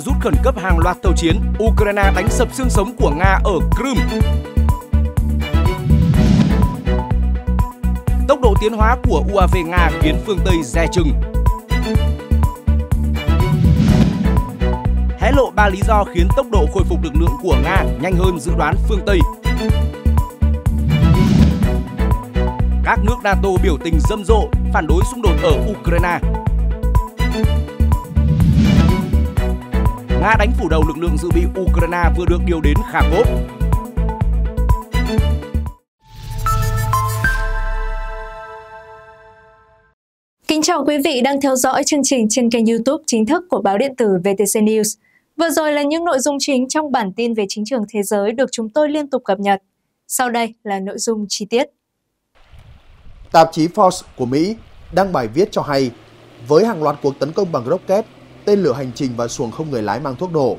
rút khẩn cấp hàng loạt tàu chiến, Ukraine đánh sập xương sống của Nga ở Crimea. Tốc độ tiến hóa của UAV Nga khiến phương Tây dè chừng. Hé lộ 3 lý do khiến tốc độ khôi phục lực lượng của Nga nhanh hơn dự đoán phương Tây. Các nước NATO biểu tình râm rộ phản đối xung đột ở Ukraine Nga đánh phủ đầu lực lượng dự bị Ukraine vừa được điều đến Kharkov. Kính chào quý vị đang theo dõi chương trình trên kênh YouTube chính thức của báo điện tử VTC News. Vừa rồi là những nội dung chính trong bản tin về chính trường thế giới được chúng tôi liên tục cập nhật. Sau đây là nội dung chi tiết. Tạp chí Forbes của Mỹ đăng bài viết cho hay, với hàng loạt cuộc tấn công bằng rocket tên lửa hành trình và xuồng không người lái mang thuốc nổ.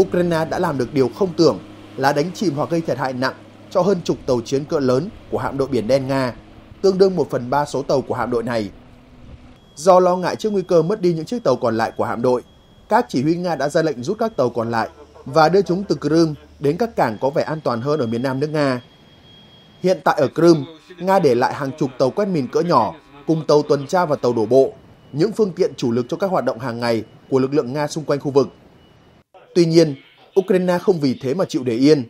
Ukraine đã làm được điều không tưởng là đánh chìm hoặc gây thiệt hại nặng cho hơn chục tàu chiến cỡ lớn của hạm đội biển đen Nga, tương đương 1 phần 3 số tàu của hạm đội này. Do lo ngại trước nguy cơ mất đi những chiếc tàu còn lại của hạm đội, các chỉ huy Nga đã ra lệnh rút các tàu còn lại và đưa chúng từ Crimea đến các cảng có vẻ an toàn hơn ở miền nam nước Nga. Hiện tại ở Crimea, Nga để lại hàng chục tàu quét mìn cỡ nhỏ cùng tàu tuần tra và tàu đổ bộ những phương tiện chủ lực cho các hoạt động hàng ngày của lực lượng Nga xung quanh khu vực. Tuy nhiên, Ukraine không vì thế mà chịu để yên.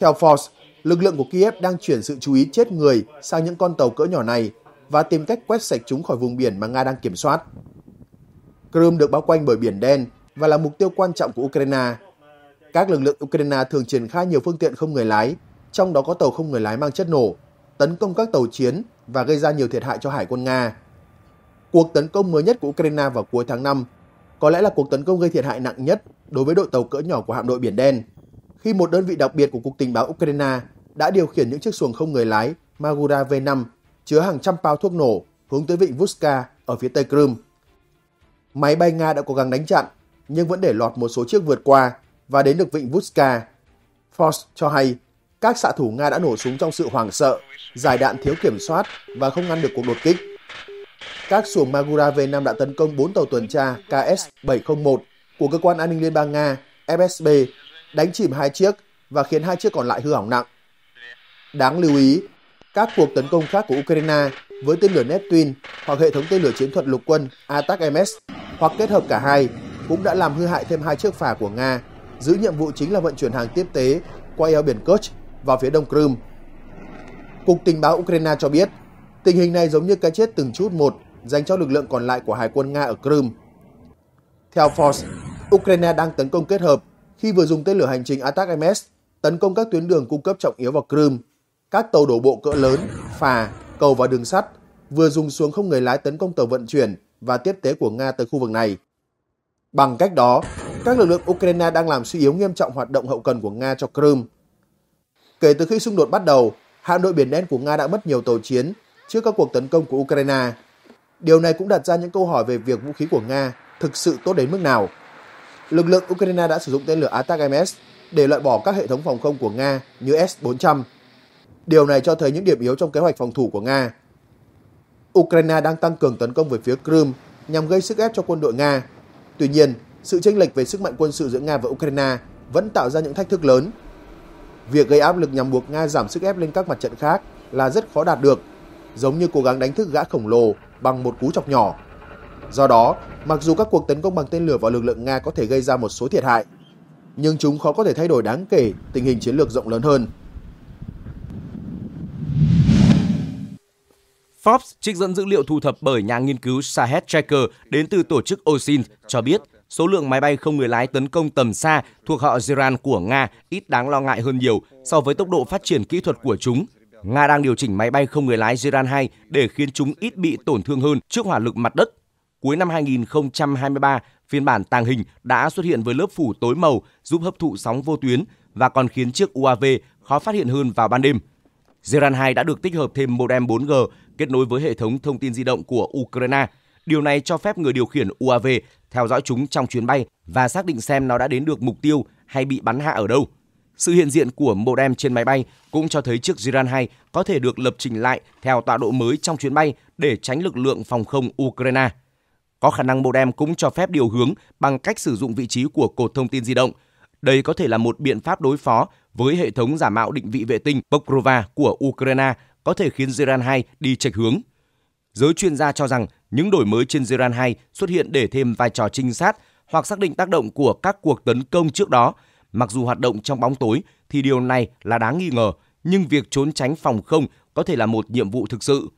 Theo force, lực lượng của Kiev đang chuyển sự chú ý chết người sang những con tàu cỡ nhỏ này và tìm cách quét sạch chúng khỏi vùng biển mà Nga đang kiểm soát. Crimea được bao quanh bởi Biển Đen và là mục tiêu quan trọng của Ukraine. Các lực lượng Ukraine thường triển khai nhiều phương tiện không người lái, trong đó có tàu không người lái mang chất nổ, tấn công các tàu chiến và gây ra nhiều thiệt hại cho hải quân Nga. Cuộc tấn công mới nhất của Ukraine vào cuối tháng 5 có lẽ là cuộc tấn công gây thiệt hại nặng nhất đối với đội tàu cỡ nhỏ của hạm đội Biển Đen, khi một đơn vị đặc biệt của Cục Tình báo Ukraine đã điều khiển những chiếc xuồng không người lái Magura V5 chứa hàng trăm bao thuốc nổ hướng tới vịnh Vuska ở phía tây Crimea. Máy bay Nga đã cố gắng đánh chặn, nhưng vẫn để lọt một số chiếc vượt qua và đến được vịnh Vuska. Force cho hay, các xạ thủ Nga đã nổ súng trong sự hoảng sợ, giải đạn thiếu kiểm soát và không ngăn được cuộc đột kích các xuồng Magura về Nam đã tấn công 4 tàu tuần tra KS-701 của Cơ quan An ninh Liên bang Nga FSB, đánh chìm hai chiếc và khiến hai chiếc còn lại hư hỏng nặng. Đáng lưu ý, các cuộc tấn công khác của Ukraine với tên lửa Neptune hoặc hệ thống tên lửa chiến thuật lục quân ATAC-MS hoặc kết hợp cả hai cũng đã làm hư hại thêm hai chiếc phà của Nga, giữ nhiệm vụ chính là vận chuyển hàng tiếp tế qua eo biển Kerch vào phía đông Crimea. Cục tình báo Ukraine cho biết, tình hình này giống như cái chết từng chút một dành cho lực lượng còn lại của Hải quân Nga ở Crimea. Theo Force, Ukraine đang tấn công kết hợp khi vừa dùng tên lửa hành trình Attack MS tấn công các tuyến đường cung cấp trọng yếu vào Crimea. Các tàu đổ bộ cỡ lớn, phà, cầu và đường sắt vừa dùng xuống không người lái tấn công tàu vận chuyển và tiếp tế của Nga tới khu vực này. Bằng cách đó, các lực lượng Ukraine đang làm suy yếu nghiêm trọng hoạt động hậu cần của Nga cho Crimea. Kể từ khi xung đột bắt đầu, hạm đội Biển Đen của Nga đã mất nhiều tàu chiến trước các cuộc tấn công của Ukraine. Điều này cũng đặt ra những câu hỏi về việc vũ khí của Nga thực sự tốt đến mức nào. Lực lượng Ukraine đã sử dụng tên lửa Atak-MS để loại bỏ các hệ thống phòng không của Nga như S-400. Điều này cho thấy những điểm yếu trong kế hoạch phòng thủ của Nga. Ukraine đang tăng cường tấn công về phía Crimea nhằm gây sức ép cho quân đội Nga. Tuy nhiên, sự chênh lệch về sức mạnh quân sự giữa Nga và Ukraine vẫn tạo ra những thách thức lớn. Việc gây áp lực nhằm buộc Nga giảm sức ép lên các mặt trận khác là rất khó đạt được, giống như cố gắng đánh thức gã khổng lồ bằng một cú chọc nhỏ. Do đó, mặc dù các cuộc tấn công bằng tên lửa vào lực lượng Nga có thể gây ra một số thiệt hại, nhưng chúng khó có thể thay đổi đáng kể tình hình chiến lược rộng lớn hơn. Forbes trích dẫn dữ liệu thu thập bởi nhà nghiên cứu Sahed Tracker đến từ tổ chức OSINT cho biết số lượng máy bay không người lái tấn công tầm xa thuộc họ Iran của Nga ít đáng lo ngại hơn nhiều so với tốc độ phát triển kỹ thuật của chúng Nga đang điều chỉnh máy bay không người lái Iran 2 để khiến chúng ít bị tổn thương hơn trước hỏa lực mặt đất. Cuối năm 2023, phiên bản tàng hình đã xuất hiện với lớp phủ tối màu giúp hấp thụ sóng vô tuyến và còn khiến chiếc UAV khó phát hiện hơn vào ban đêm. Iran 2 đã được tích hợp thêm modem 4G kết nối với hệ thống thông tin di động của Ukraine. Điều này cho phép người điều khiển UAV theo dõi chúng trong chuyến bay và xác định xem nó đã đến được mục tiêu hay bị bắn hạ ở đâu. Sự hiện diện của modem trên máy bay cũng cho thấy chiếc Iran 2 có thể được lập trình lại theo tọa độ mới trong chuyến bay để tránh lực lượng phòng không Ukraine. Có khả năng modem cũng cho phép điều hướng bằng cách sử dụng vị trí của cột thông tin di động. Đây có thể là một biện pháp đối phó với hệ thống giả mạo định vị vệ tinh Pokrova của Ukraine có thể khiến Iran 2 đi chệch hướng. Giới chuyên gia cho rằng những đổi mới trên Iran 2 xuất hiện để thêm vai trò trinh sát hoặc xác định tác động của các cuộc tấn công trước đó Mặc dù hoạt động trong bóng tối thì điều này là đáng nghi ngờ, nhưng việc trốn tránh phòng không có thể là một nhiệm vụ thực sự.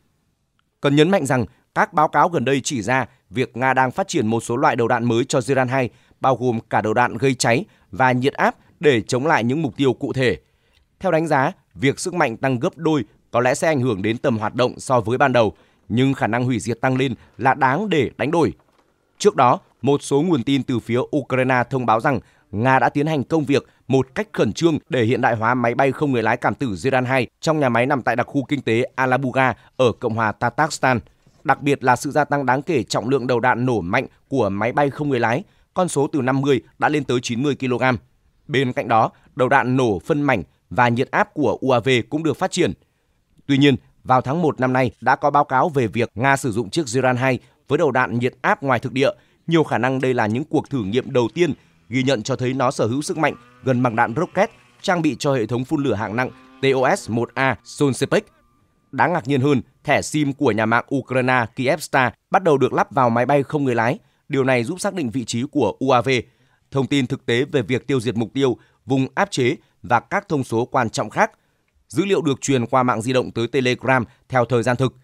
Cần nhấn mạnh rằng các báo cáo gần đây chỉ ra việc Nga đang phát triển một số loại đầu đạn mới cho Iran 2, bao gồm cả đầu đạn gây cháy và nhiệt áp để chống lại những mục tiêu cụ thể. Theo đánh giá, việc sức mạnh tăng gấp đôi có lẽ sẽ ảnh hưởng đến tầm hoạt động so với ban đầu, nhưng khả năng hủy diệt tăng lên là đáng để đánh đổi. Trước đó, một số nguồn tin từ phía Ukraine thông báo rằng Nga đã tiến hành công việc một cách khẩn trương để hiện đại hóa máy bay không người lái cảm tử Zheran-2 trong nhà máy nằm tại đặc khu kinh tế Alabuga ở Cộng hòa Tatarstan. Đặc biệt là sự gia tăng đáng kể trọng lượng đầu đạn nổ mạnh của máy bay không người lái, con số từ 50 đã lên tới 90 kg. Bên cạnh đó, đầu đạn nổ phân mảnh và nhiệt áp của UAV cũng được phát triển. Tuy nhiên, vào tháng 1 năm nay đã có báo cáo về việc Nga sử dụng chiếc Zheran 2 với đầu đạn nhiệt áp ngoài thực địa. Nhiều khả năng đây là những cuộc thử nghiệm đầu tiên ghi nhận cho thấy nó sở hữu sức mạnh gần bằng đạn rocket trang bị cho hệ thống phun lửa hạng nặng TOS-1A Solsepec. Đáng ngạc nhiên hơn, thẻ SIM của nhà mạng Ukraine Kyivstar bắt đầu được lắp vào máy bay không người lái. Điều này giúp xác định vị trí của UAV. Thông tin thực tế về việc tiêu diệt mục tiêu, vùng áp chế và các thông số quan trọng khác. Dữ liệu được truyền qua mạng di động tới Telegram theo thời gian thực.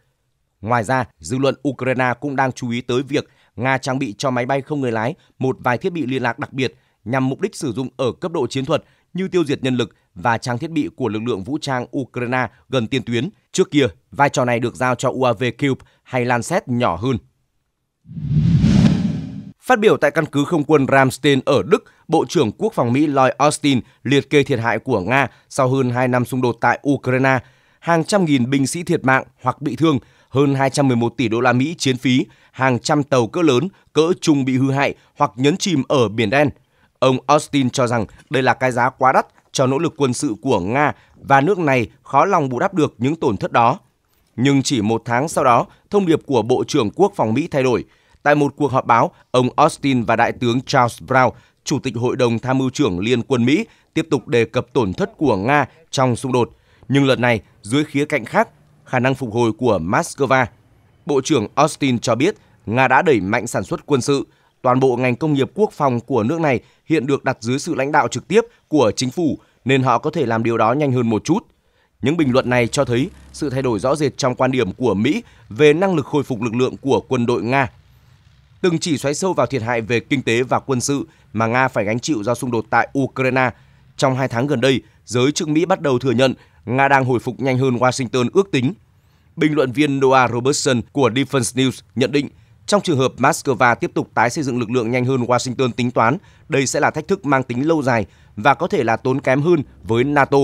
Ngoài ra, dư luận Ukraine cũng đang chú ý tới việc Nga trang bị cho máy bay không người lái một vài thiết bị liên lạc đặc biệt nhằm mục đích sử dụng ở cấp độ chiến thuật như tiêu diệt nhân lực và trang thiết bị của lực lượng vũ trang Ukraine gần tiền tuyến. Trước kia, vai trò này được giao cho UAV Cube hay Lancet nhỏ hơn. Phát biểu tại căn cứ không quân Ramstein ở Đức, Bộ trưởng Quốc phòng Mỹ Lloyd Austin liệt kê thiệt hại của Nga sau hơn 2 năm xung đột tại Ukraine. Hàng trăm nghìn binh sĩ thiệt mạng hoặc bị thương, hơn 211 tỷ đô la Mỹ chiến phí, hàng trăm tàu cỡ lớn, cỡ trung bị hư hại hoặc nhấn chìm ở Biển Đen. Ông Austin cho rằng đây là cái giá quá đắt cho nỗ lực quân sự của Nga và nước này khó lòng bù đắp được những tổn thất đó. Nhưng chỉ một tháng sau đó, thông điệp của Bộ trưởng Quốc phòng Mỹ thay đổi. Tại một cuộc họp báo, ông Austin và Đại tướng Charles Brown, Chủ tịch Hội đồng Tham mưu trưởng Liên quân Mỹ, tiếp tục đề cập tổn thất của Nga trong xung đột. Nhưng lần này, dưới khía cạnh khác, khả năng phục hồi của Moscow. Bộ trưởng Austin cho biết Nga đã đẩy mạnh sản xuất quân sự. Toàn bộ ngành công nghiệp quốc phòng của nước này hiện được đặt dưới sự lãnh đạo trực tiếp của chính phủ nên họ có thể làm điều đó nhanh hơn một chút. Những bình luận này cho thấy sự thay đổi rõ rệt trong quan điểm của Mỹ về năng lực khôi phục lực lượng của quân đội Nga. Từng chỉ xoáy sâu vào thiệt hại về kinh tế và quân sự mà Nga phải gánh chịu do xung đột tại Ukraine. Trong hai tháng gần đây, giới chức Mỹ bắt đầu thừa nhận Nga đang hồi phục nhanh hơn Washington ước tính. Bình luận viên Noah Robertson của Defense News nhận định, trong trường hợp Moscow tiếp tục tái xây dựng lực lượng nhanh hơn Washington tính toán, đây sẽ là thách thức mang tính lâu dài và có thể là tốn kém hơn với NATO.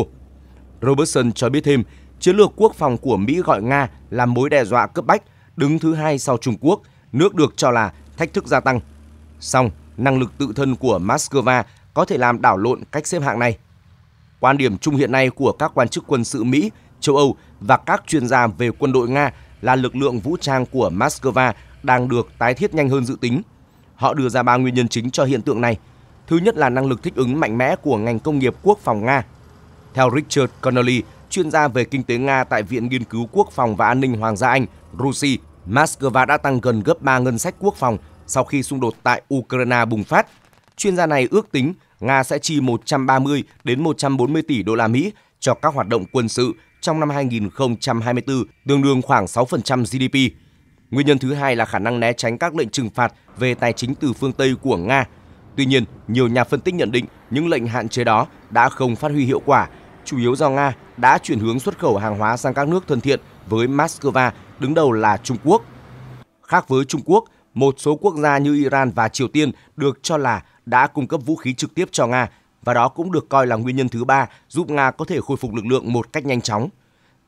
Robertson cho biết thêm, chiến lược quốc phòng của Mỹ gọi Nga là mối đe dọa cấp bách, đứng thứ hai sau Trung Quốc, nước được cho là thách thức gia tăng. Song, năng lực tự thân của Moscow có thể làm đảo lộn cách xếp hạng này. Quan điểm chung hiện nay của các quan chức quân sự Mỹ, châu Âu và các chuyên gia về quân đội Nga là lực lượng vũ trang của Moscow đang được tái thiết nhanh hơn dự tính. Họ đưa ra ba nguyên nhân chính cho hiện tượng này. Thứ nhất là năng lực thích ứng mạnh mẽ của ngành công nghiệp quốc phòng Nga. Theo Richard Connolly, chuyên gia về kinh tế Nga tại Viện Nghiên cứu Quốc phòng và An ninh Hoàng gia Anh, RUSI, Moscow đã tăng gần gấp 3 ngân sách quốc phòng sau khi xung đột tại Ukraine bùng phát. Chuyên gia này ước tính Nga sẽ chi 130 đến 140 tỷ đô la Mỹ cho các hoạt động quân sự trong năm 2024, tương đương khoảng 6% GDP. Nguyên nhân thứ hai là khả năng né tránh các lệnh trừng phạt về tài chính từ phương Tây của Nga. Tuy nhiên, nhiều nhà phân tích nhận định những lệnh hạn chế đó đã không phát huy hiệu quả, chủ yếu do Nga đã chuyển hướng xuất khẩu hàng hóa sang các nước thân thiện với Moscow, đứng đầu là Trung Quốc. Khác với Trung Quốc, một số quốc gia như Iran và Triều Tiên được cho là đã cung cấp vũ khí trực tiếp cho Nga và đó cũng được coi là nguyên nhân thứ ba giúp Nga có thể khôi phục lực lượng một cách nhanh chóng.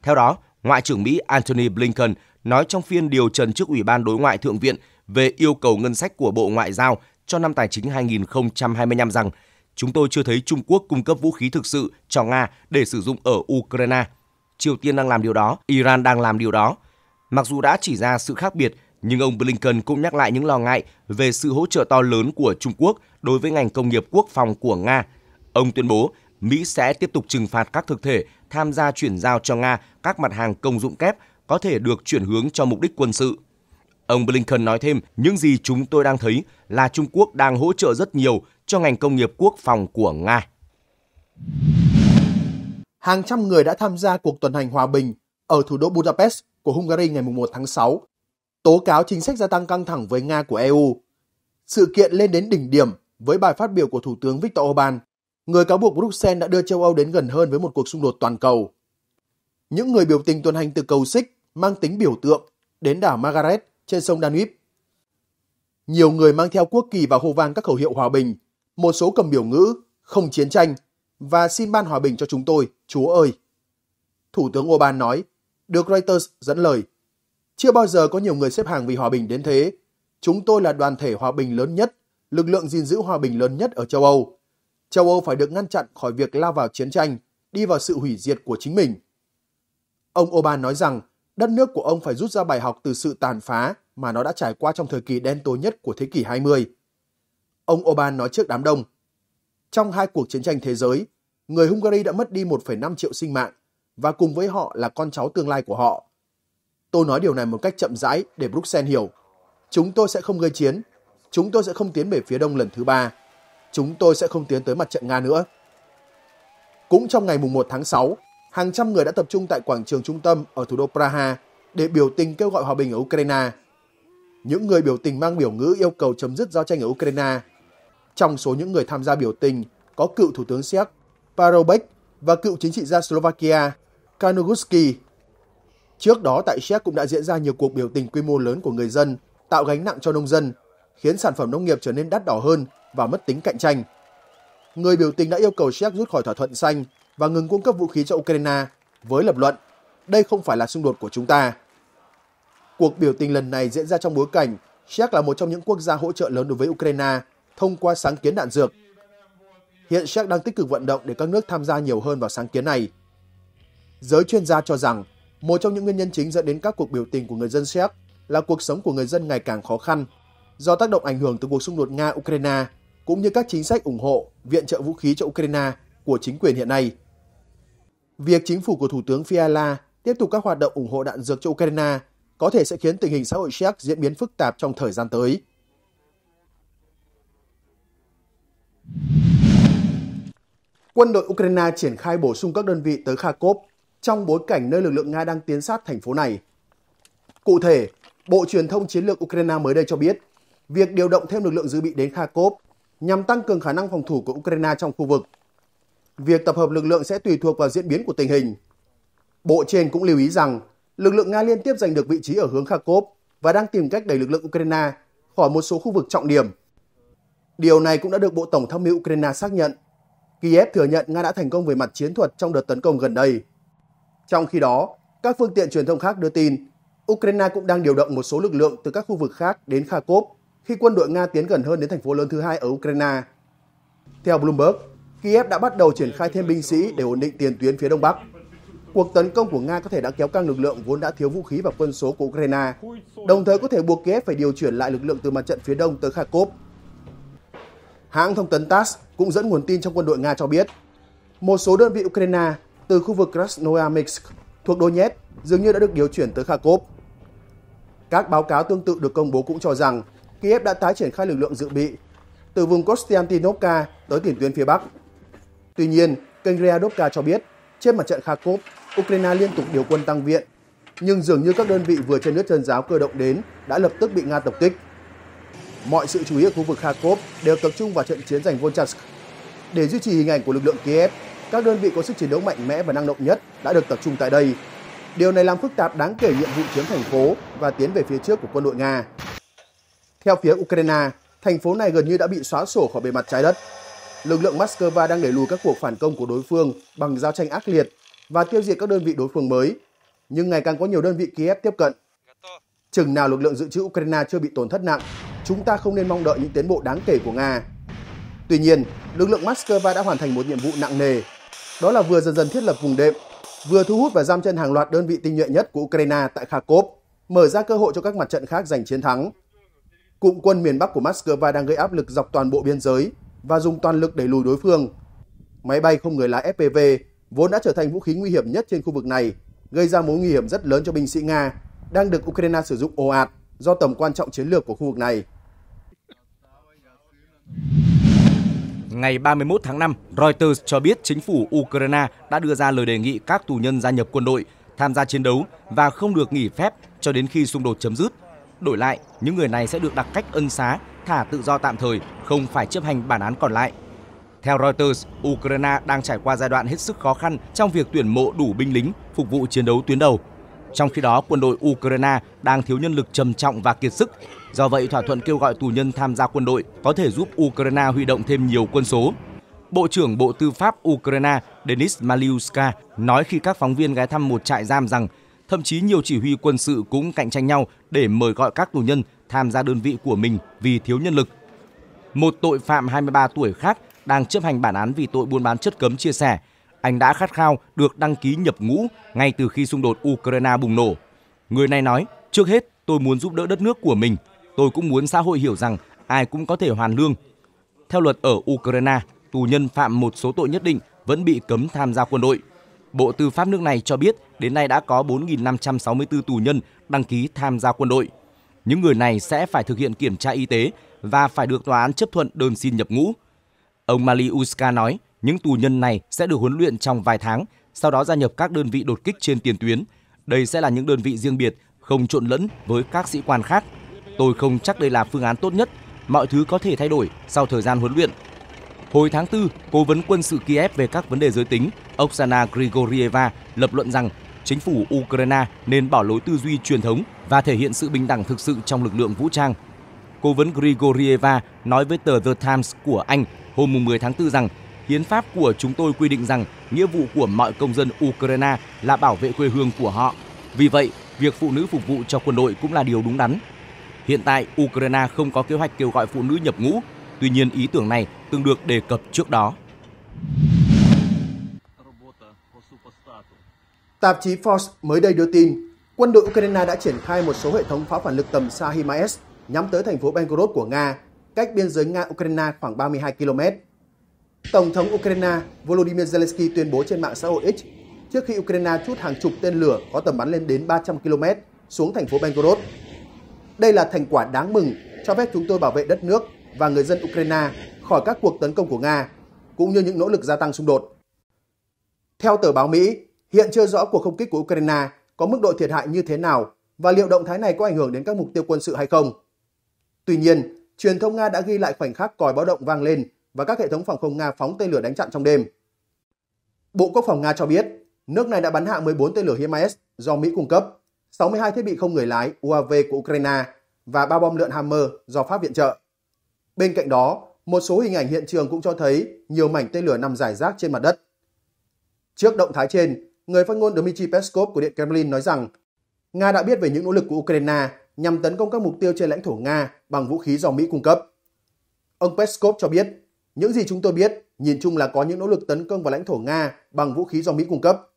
Theo đó, Ngoại trưởng Mỹ Antony Blinken nói trong phiên điều trần trước Ủy ban Đối ngoại Thượng viện về yêu cầu ngân sách của Bộ Ngoại giao cho năm tài chính 2025 rằng chúng tôi chưa thấy Trung Quốc cung cấp vũ khí thực sự cho Nga để sử dụng ở Ukraine. Triều Tiên đang làm điều đó, Iran đang làm điều đó. Mặc dù đã chỉ ra sự khác biệt nhưng ông Blinken cũng nhắc lại những lo ngại về sự hỗ trợ to lớn của Trung Quốc đối với ngành công nghiệp quốc phòng của Nga. Ông tuyên bố Mỹ sẽ tiếp tục trừng phạt các thực thể tham gia chuyển giao cho Nga các mặt hàng công dụng kép có thể được chuyển hướng cho mục đích quân sự. Ông Blinken nói thêm, những gì chúng tôi đang thấy là Trung Quốc đang hỗ trợ rất nhiều cho ngành công nghiệp quốc phòng của Nga. Hàng trăm người đã tham gia cuộc tuần hành hòa bình ở thủ đô Budapest của Hungary ngày 1 tháng 6 tố cáo chính sách gia tăng căng thẳng với Nga của EU. Sự kiện lên đến đỉnh điểm với bài phát biểu của Thủ tướng Viktor Orbán, người cáo buộc Bruxelles đã đưa châu Âu đến gần hơn với một cuộc xung đột toàn cầu. Những người biểu tình tuần hành từ cầu Xích mang tính biểu tượng đến đảo Margaret trên sông Danube. Nhiều người mang theo quốc kỳ và hô vang các khẩu hiệu hòa bình, một số cầm biểu ngữ, không chiến tranh và xin ban hòa bình cho chúng tôi, Chúa ơi. Thủ tướng Orbán nói, được Reuters dẫn lời chưa bao giờ có nhiều người xếp hàng vì hòa bình đến thế. Chúng tôi là đoàn thể hòa bình lớn nhất, lực lượng gìn giữ hòa bình lớn nhất ở châu Âu. Châu Âu phải được ngăn chặn khỏi việc lao vào chiến tranh, đi vào sự hủy diệt của chính mình. Ông Oban nói rằng đất nước của ông phải rút ra bài học từ sự tàn phá mà nó đã trải qua trong thời kỳ đen tối nhất của thế kỷ 20. Ông Oban nói trước đám đông, trong hai cuộc chiến tranh thế giới, người Hungary đã mất đi 1,5 triệu sinh mạng và cùng với họ là con cháu tương lai của họ. Tôi nói điều này một cách chậm rãi để Bruxelles hiểu. Chúng tôi sẽ không gây chiến. Chúng tôi sẽ không tiến về phía đông lần thứ ba. Chúng tôi sẽ không tiến tới mặt trận Nga nữa. Cũng trong ngày mùng 1 tháng 6, hàng trăm người đã tập trung tại quảng trường trung tâm ở thủ đô Praha để biểu tình kêu gọi hòa bình ở Ukraine. Những người biểu tình mang biểu ngữ yêu cầu chấm dứt giao tranh ở Ukraine. Trong số những người tham gia biểu tình có cựu Thủ tướng Séc Parobek và cựu chính trị gia Slovakia Kanogusky Trước đó tại Séc cũng đã diễn ra nhiều cuộc biểu tình quy mô lớn của người dân, tạo gánh nặng cho nông dân, khiến sản phẩm nông nghiệp trở nên đắt đỏ hơn và mất tính cạnh tranh. Người biểu tình đã yêu cầu Séc rút khỏi thỏa thuận xanh và ngừng cung cấp vũ khí cho Ukraine với lập luận đây không phải là xung đột của chúng ta. Cuộc biểu tình lần này diễn ra trong bối cảnh Séc là một trong những quốc gia hỗ trợ lớn đối với Ukraine thông qua sáng kiến đạn dược. Hiện Séc đang tích cực vận động để các nước tham gia nhiều hơn vào sáng kiến này. Giới chuyên gia cho rằng một trong những nguyên nhân chính dẫn đến các cuộc biểu tình của người dân Séc là cuộc sống của người dân ngày càng khó khăn do tác động ảnh hưởng từ cuộc xung đột Nga-Ukraine cũng như các chính sách ủng hộ, viện trợ vũ khí cho Ukraine của chính quyền hiện nay. Việc chính phủ của Thủ tướng Fiala tiếp tục các hoạt động ủng hộ đạn dược cho Ukraine có thể sẽ khiến tình hình xã hội Séc diễn biến phức tạp trong thời gian tới. Quân đội Ukraine triển khai bổ sung các đơn vị tới Kharkov trong bối cảnh nơi lực lượng Nga đang tiến sát thành phố này. Cụ thể, Bộ Truyền thông Chiến lược Ukraine mới đây cho biết, việc điều động thêm lực lượng dự bị đến Kharkov nhằm tăng cường khả năng phòng thủ của Ukraine trong khu vực. Việc tập hợp lực lượng sẽ tùy thuộc vào diễn biến của tình hình. Bộ trên cũng lưu ý rằng lực lượng Nga liên tiếp giành được vị trí ở hướng Kharkov và đang tìm cách đẩy lực lượng Ukraine khỏi một số khu vực trọng điểm. Điều này cũng đã được Bộ Tổng tham mưu Ukraine xác nhận. Kiev thừa nhận Nga đã thành công về mặt chiến thuật trong đợt tấn công gần đây. Trong khi đó, các phương tiện truyền thông khác đưa tin, Ukraine cũng đang điều động một số lực lượng từ các khu vực khác đến Kharkov khi quân đội Nga tiến gần hơn đến thành phố lớn thứ hai ở Ukraine. Theo Bloomberg, Kiev đã bắt đầu triển khai thêm binh sĩ để ổn định tiền tuyến phía đông bắc. Cuộc tấn công của Nga có thể đã kéo căng lực lượng vốn đã thiếu vũ khí và quân số của Ukraine, đồng thời có thể buộc Kiev phải điều chuyển lại lực lượng từ mặt trận phía đông tới Kharkov. Hãng thông tấn TASS cũng dẫn nguồn tin trong quân đội Nga cho biết, một số đơn vị Ukraine từ khu vực Krasnoyarsk thuộc Donetsk dường như đã được điều chuyển tới Kharkov. Các báo cáo tương tự được công bố cũng cho rằng Kiev đã tái triển khai lực lượng dự bị từ vùng Konstantinovka tới tiền tuyến phía Bắc. Tuy nhiên, kênh Readovka cho biết trên mặt trận Kharkov, Ukraine liên tục điều quân tăng viện, nhưng dường như các đơn vị vừa trên nước chân giáo cơ động đến đã lập tức bị Nga tập kích. Mọi sự chú ý ở khu vực Kharkov đều tập trung vào trận chiến giành Volchansk. Để duy trì hình ảnh của lực lượng Kiev các đơn vị có sức chiến đấu mạnh mẽ và năng động nhất đã được tập trung tại đây. Điều này làm phức tạp đáng kể nhiệm vụ chiếm thành phố và tiến về phía trước của quân đội Nga. Theo phía Ukraine, thành phố này gần như đã bị xóa sổ khỏi bề mặt trái đất. Lực lượng Moscow đang đẩy lùi các cuộc phản công của đối phương bằng giao tranh ác liệt và tiêu diệt các đơn vị đối phương mới, nhưng ngày càng có nhiều đơn vị Kiev tiếp cận. Chừng nào lực lượng dự trữ Ukraine chưa bị tổn thất nặng, chúng ta không nên mong đợi những tiến bộ đáng kể của Nga. Tuy nhiên, lực lượng Moscow đã hoàn thành một nhiệm vụ nặng nề đó là vừa dần dần thiết lập vùng đệm, vừa thu hút và giam chân hàng loạt đơn vị tinh nhuệ nhất của Ukraine tại Kharkov, mở ra cơ hội cho các mặt trận khác giành chiến thắng. Cụm quân miền Bắc của Moscow đang gây áp lực dọc toàn bộ biên giới và dùng toàn lực đẩy lùi đối phương. Máy bay không người lái FPV vốn đã trở thành vũ khí nguy hiểm nhất trên khu vực này, gây ra mối nguy hiểm rất lớn cho binh sĩ Nga đang được Ukraine sử dụng ồ ạt do tầm quan trọng chiến lược của khu vực này ngày 31 tháng 5, Reuters cho biết chính phủ Ukraine đã đưa ra lời đề nghị các tù nhân gia nhập quân đội, tham gia chiến đấu và không được nghỉ phép cho đến khi xung đột chấm dứt. Đổi lại, những người này sẽ được đặc cách ân xá, thả tự do tạm thời, không phải chấp hành bản án còn lại. Theo Reuters, Ukraine đang trải qua giai đoạn hết sức khó khăn trong việc tuyển mộ đủ binh lính phục vụ chiến đấu tuyến đầu. Trong khi đó, quân đội Ukraine đang thiếu nhân lực trầm trọng và kiệt sức. Do vậy, thỏa thuận kêu gọi tù nhân tham gia quân đội có thể giúp Ukraine huy động thêm nhiều quân số. Bộ trưởng Bộ Tư pháp Ukraine Denis Maliuska nói khi các phóng viên ghé thăm một trại giam rằng thậm chí nhiều chỉ huy quân sự cũng cạnh tranh nhau để mời gọi các tù nhân tham gia đơn vị của mình vì thiếu nhân lực. Một tội phạm 23 tuổi khác đang chấp hành bản án vì tội buôn bán chất cấm chia sẻ anh đã khát khao được đăng ký nhập ngũ ngay từ khi xung đột Ukraine bùng nổ. Người này nói, trước hết tôi muốn giúp đỡ đất nước của mình, tôi cũng muốn xã hội hiểu rằng ai cũng có thể hoàn lương. Theo luật ở Ukraine, tù nhân phạm một số tội nhất định vẫn bị cấm tham gia quân đội. Bộ Tư pháp nước này cho biết đến nay đã có 4.564 tù nhân đăng ký tham gia quân đội. Những người này sẽ phải thực hiện kiểm tra y tế và phải được tòa án chấp thuận đơn xin nhập ngũ. Ông Mali nói, những tù nhân này sẽ được huấn luyện trong vài tháng, sau đó gia nhập các đơn vị đột kích trên tiền tuyến. Đây sẽ là những đơn vị riêng biệt, không trộn lẫn với các sĩ quan khác. Tôi không chắc đây là phương án tốt nhất, mọi thứ có thể thay đổi sau thời gian huấn luyện. Hồi tháng 4, cố vấn quân sự Kiev về các vấn đề giới tính Oksana Grigorieva lập luận rằng chính phủ Ukraine nên bỏ lối tư duy truyền thống và thể hiện sự bình đẳng thực sự trong lực lượng vũ trang. Cố vấn Grigorieva nói với tờ The Times của Anh hôm 10 tháng 4 rằng Hiến pháp của chúng tôi quy định rằng nghĩa vụ của mọi công dân Ukraine là bảo vệ quê hương của họ. Vì vậy, việc phụ nữ phục vụ cho quân đội cũng là điều đúng đắn. Hiện tại, Ukraine không có kế hoạch kêu gọi phụ nữ nhập ngũ, tuy nhiên ý tưởng này từng được đề cập trước đó. Tạp chí Forbes mới đây đưa tin, quân đội Ukraine đã triển khai một số hệ thống pháo phản lực tầm xa HIMARS nhắm tới thành phố Belgorod của Nga, cách biên giới Nga-Ukraine khoảng 32 km. Tổng thống Ukraine Volodymyr Zelensky tuyên bố trên mạng xã hội X trước khi Ukraine chút hàng chục tên lửa có tầm bắn lên đến 300 km xuống thành phố Belgorod. Đây là thành quả đáng mừng cho phép chúng tôi bảo vệ đất nước và người dân Ukraine khỏi các cuộc tấn công của Nga, cũng như những nỗ lực gia tăng xung đột. Theo tờ báo Mỹ, hiện chưa rõ cuộc không kích của Ukraine có mức độ thiệt hại như thế nào và liệu động thái này có ảnh hưởng đến các mục tiêu quân sự hay không. Tuy nhiên, truyền thông Nga đã ghi lại khoảnh khắc còi báo động vang lên và các hệ thống phòng không Nga phóng tên lửa đánh chặn trong đêm. Bộ Quốc phòng Nga cho biết, nước này đã bắn hạ 14 tên lửa HIMARS do Mỹ cung cấp, 62 thiết bị không người lái UAV của Ukraine và 3 bom lượn Hammer do Pháp viện trợ. Bên cạnh đó, một số hình ảnh hiện trường cũng cho thấy nhiều mảnh tên lửa nằm rải rác trên mặt đất. Trước động thái trên, người phát ngôn Dmitry Peskov của Điện Kremlin nói rằng Nga đã biết về những nỗ lực của Ukraine nhằm tấn công các mục tiêu trên lãnh thổ Nga bằng vũ khí do Mỹ cung cấp. Ông Peskov cho biết những gì chúng tôi biết, nhìn chung là có những nỗ lực tấn công vào lãnh thổ Nga bằng vũ khí do Mỹ cung cấp.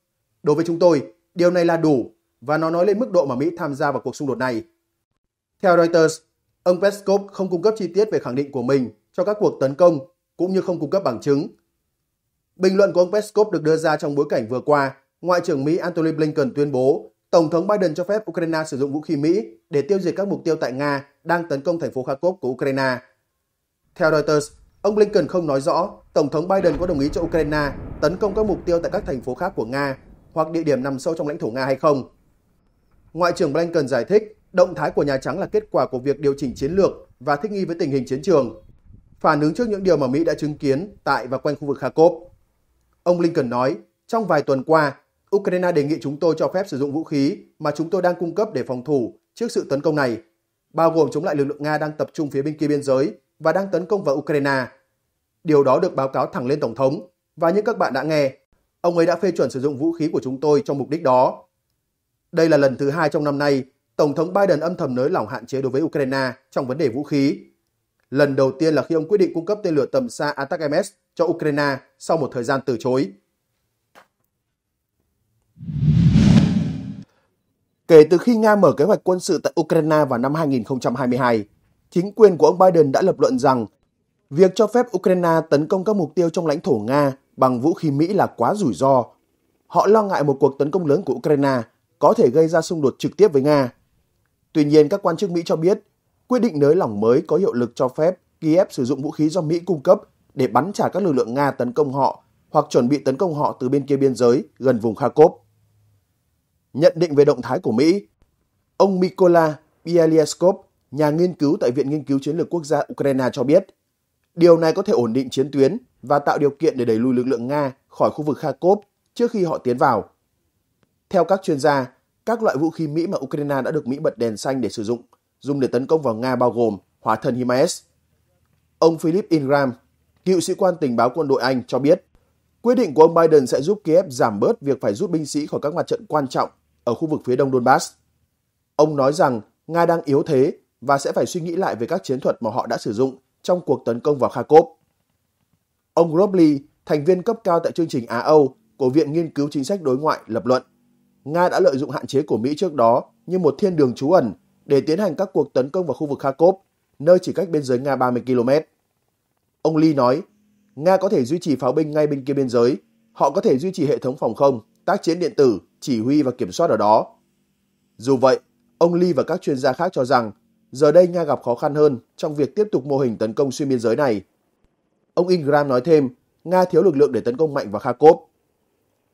Đối với chúng tôi, điều này là đủ và nó nói lên mức độ mà Mỹ tham gia vào cuộc xung đột này. Theo Reuters, ông Peskov không cung cấp chi tiết về khẳng định của mình cho các cuộc tấn công cũng như không cung cấp bằng chứng. Bình luận của ông Peskov được đưa ra trong bối cảnh vừa qua, Ngoại trưởng Mỹ Antony Blinken tuyên bố Tổng thống Biden cho phép Ukraine sử dụng vũ khí Mỹ để tiêu diệt các mục tiêu tại Nga đang tấn công thành phố Kharkov của Ukraine. Theo Reuters, Ông Blinken không nói rõ Tổng thống Biden có đồng ý cho Ukraine tấn công các mục tiêu tại các thành phố khác của Nga hoặc địa điểm nằm sâu trong lãnh thổ Nga hay không. Ngoại trưởng Blinken giải thích động thái của Nhà Trắng là kết quả của việc điều chỉnh chiến lược và thích nghi với tình hình chiến trường, phản ứng trước những điều mà Mỹ đã chứng kiến tại và quanh khu vực Kharkov. Ông Blinken nói, trong vài tuần qua, Ukraine đề nghị chúng tôi cho phép sử dụng vũ khí mà chúng tôi đang cung cấp để phòng thủ trước sự tấn công này, bao gồm chống lại lực lượng Nga đang tập trung phía bên kia biên giới và đang tấn công vào Ukraine. Điều đó được báo cáo thẳng lên Tổng thống, và như các bạn đã nghe, ông ấy đã phê chuẩn sử dụng vũ khí của chúng tôi trong mục đích đó. Đây là lần thứ hai trong năm nay, Tổng thống Biden âm thầm nới lỏng hạn chế đối với Ukraine trong vấn đề vũ khí. Lần đầu tiên là khi ông quyết định cung cấp tên lửa tầm xa ATACMS cho Ukraine sau một thời gian từ chối. Kể từ khi Nga mở kế hoạch quân sự tại Ukraine vào năm 2022, chính quyền của ông Biden đã lập luận rằng việc cho phép Ukraine tấn công các mục tiêu trong lãnh thổ Nga bằng vũ khí Mỹ là quá rủi ro. Họ lo ngại một cuộc tấn công lớn của Ukraine có thể gây ra xung đột trực tiếp với Nga. Tuy nhiên, các quan chức Mỹ cho biết, quyết định nới lỏng mới có hiệu lực cho phép Kiev sử dụng vũ khí do Mỹ cung cấp để bắn trả các lực lượng Nga tấn công họ hoặc chuẩn bị tấn công họ từ bên kia biên giới gần vùng Kharkov. Nhận định về động thái của Mỹ, ông Mykola Bialyaskov, nhà nghiên cứu tại Viện Nghiên cứu Chiến lược Quốc gia Ukraine cho biết. Điều này có thể ổn định chiến tuyến và tạo điều kiện để đẩy lùi lực lượng Nga khỏi khu vực Kharkov trước khi họ tiến vào. Theo các chuyên gia, các loại vũ khí Mỹ mà Ukraine đã được Mỹ bật đèn xanh để sử dụng, dùng để tấn công vào Nga bao gồm hóa thân HIMARS. Ông Philip Ingram, cựu sĩ quan tình báo quân đội Anh cho biết, quyết định của ông Biden sẽ giúp Kiev giảm bớt việc phải rút binh sĩ khỏi các mặt trận quan trọng ở khu vực phía đông Donbass. Ông nói rằng Nga đang yếu thế và sẽ phải suy nghĩ lại về các chiến thuật mà họ đã sử dụng trong cuộc tấn công vào Kharkov. Ông Grobly, thành viên cấp cao tại chương trình Á-Âu của Viện Nghiên cứu Chính sách Đối ngoại lập luận, Nga đã lợi dụng hạn chế của Mỹ trước đó như một thiên đường trú ẩn để tiến hành các cuộc tấn công vào khu vực Kharkov, nơi chỉ cách biên giới Nga 30 km. Ông Lee nói, Nga có thể duy trì pháo binh ngay bên kia biên giới, họ có thể duy trì hệ thống phòng không, tác chiến điện tử, chỉ huy và kiểm soát ở đó. Dù vậy, ông Lee và các chuyên gia khác cho rằng Giờ đây Nga gặp khó khăn hơn trong việc tiếp tục mô hình tấn công xuyên biên giới này. Ông Ingram nói thêm, Nga thiếu lực lượng để tấn công mạnh vào Kharkov.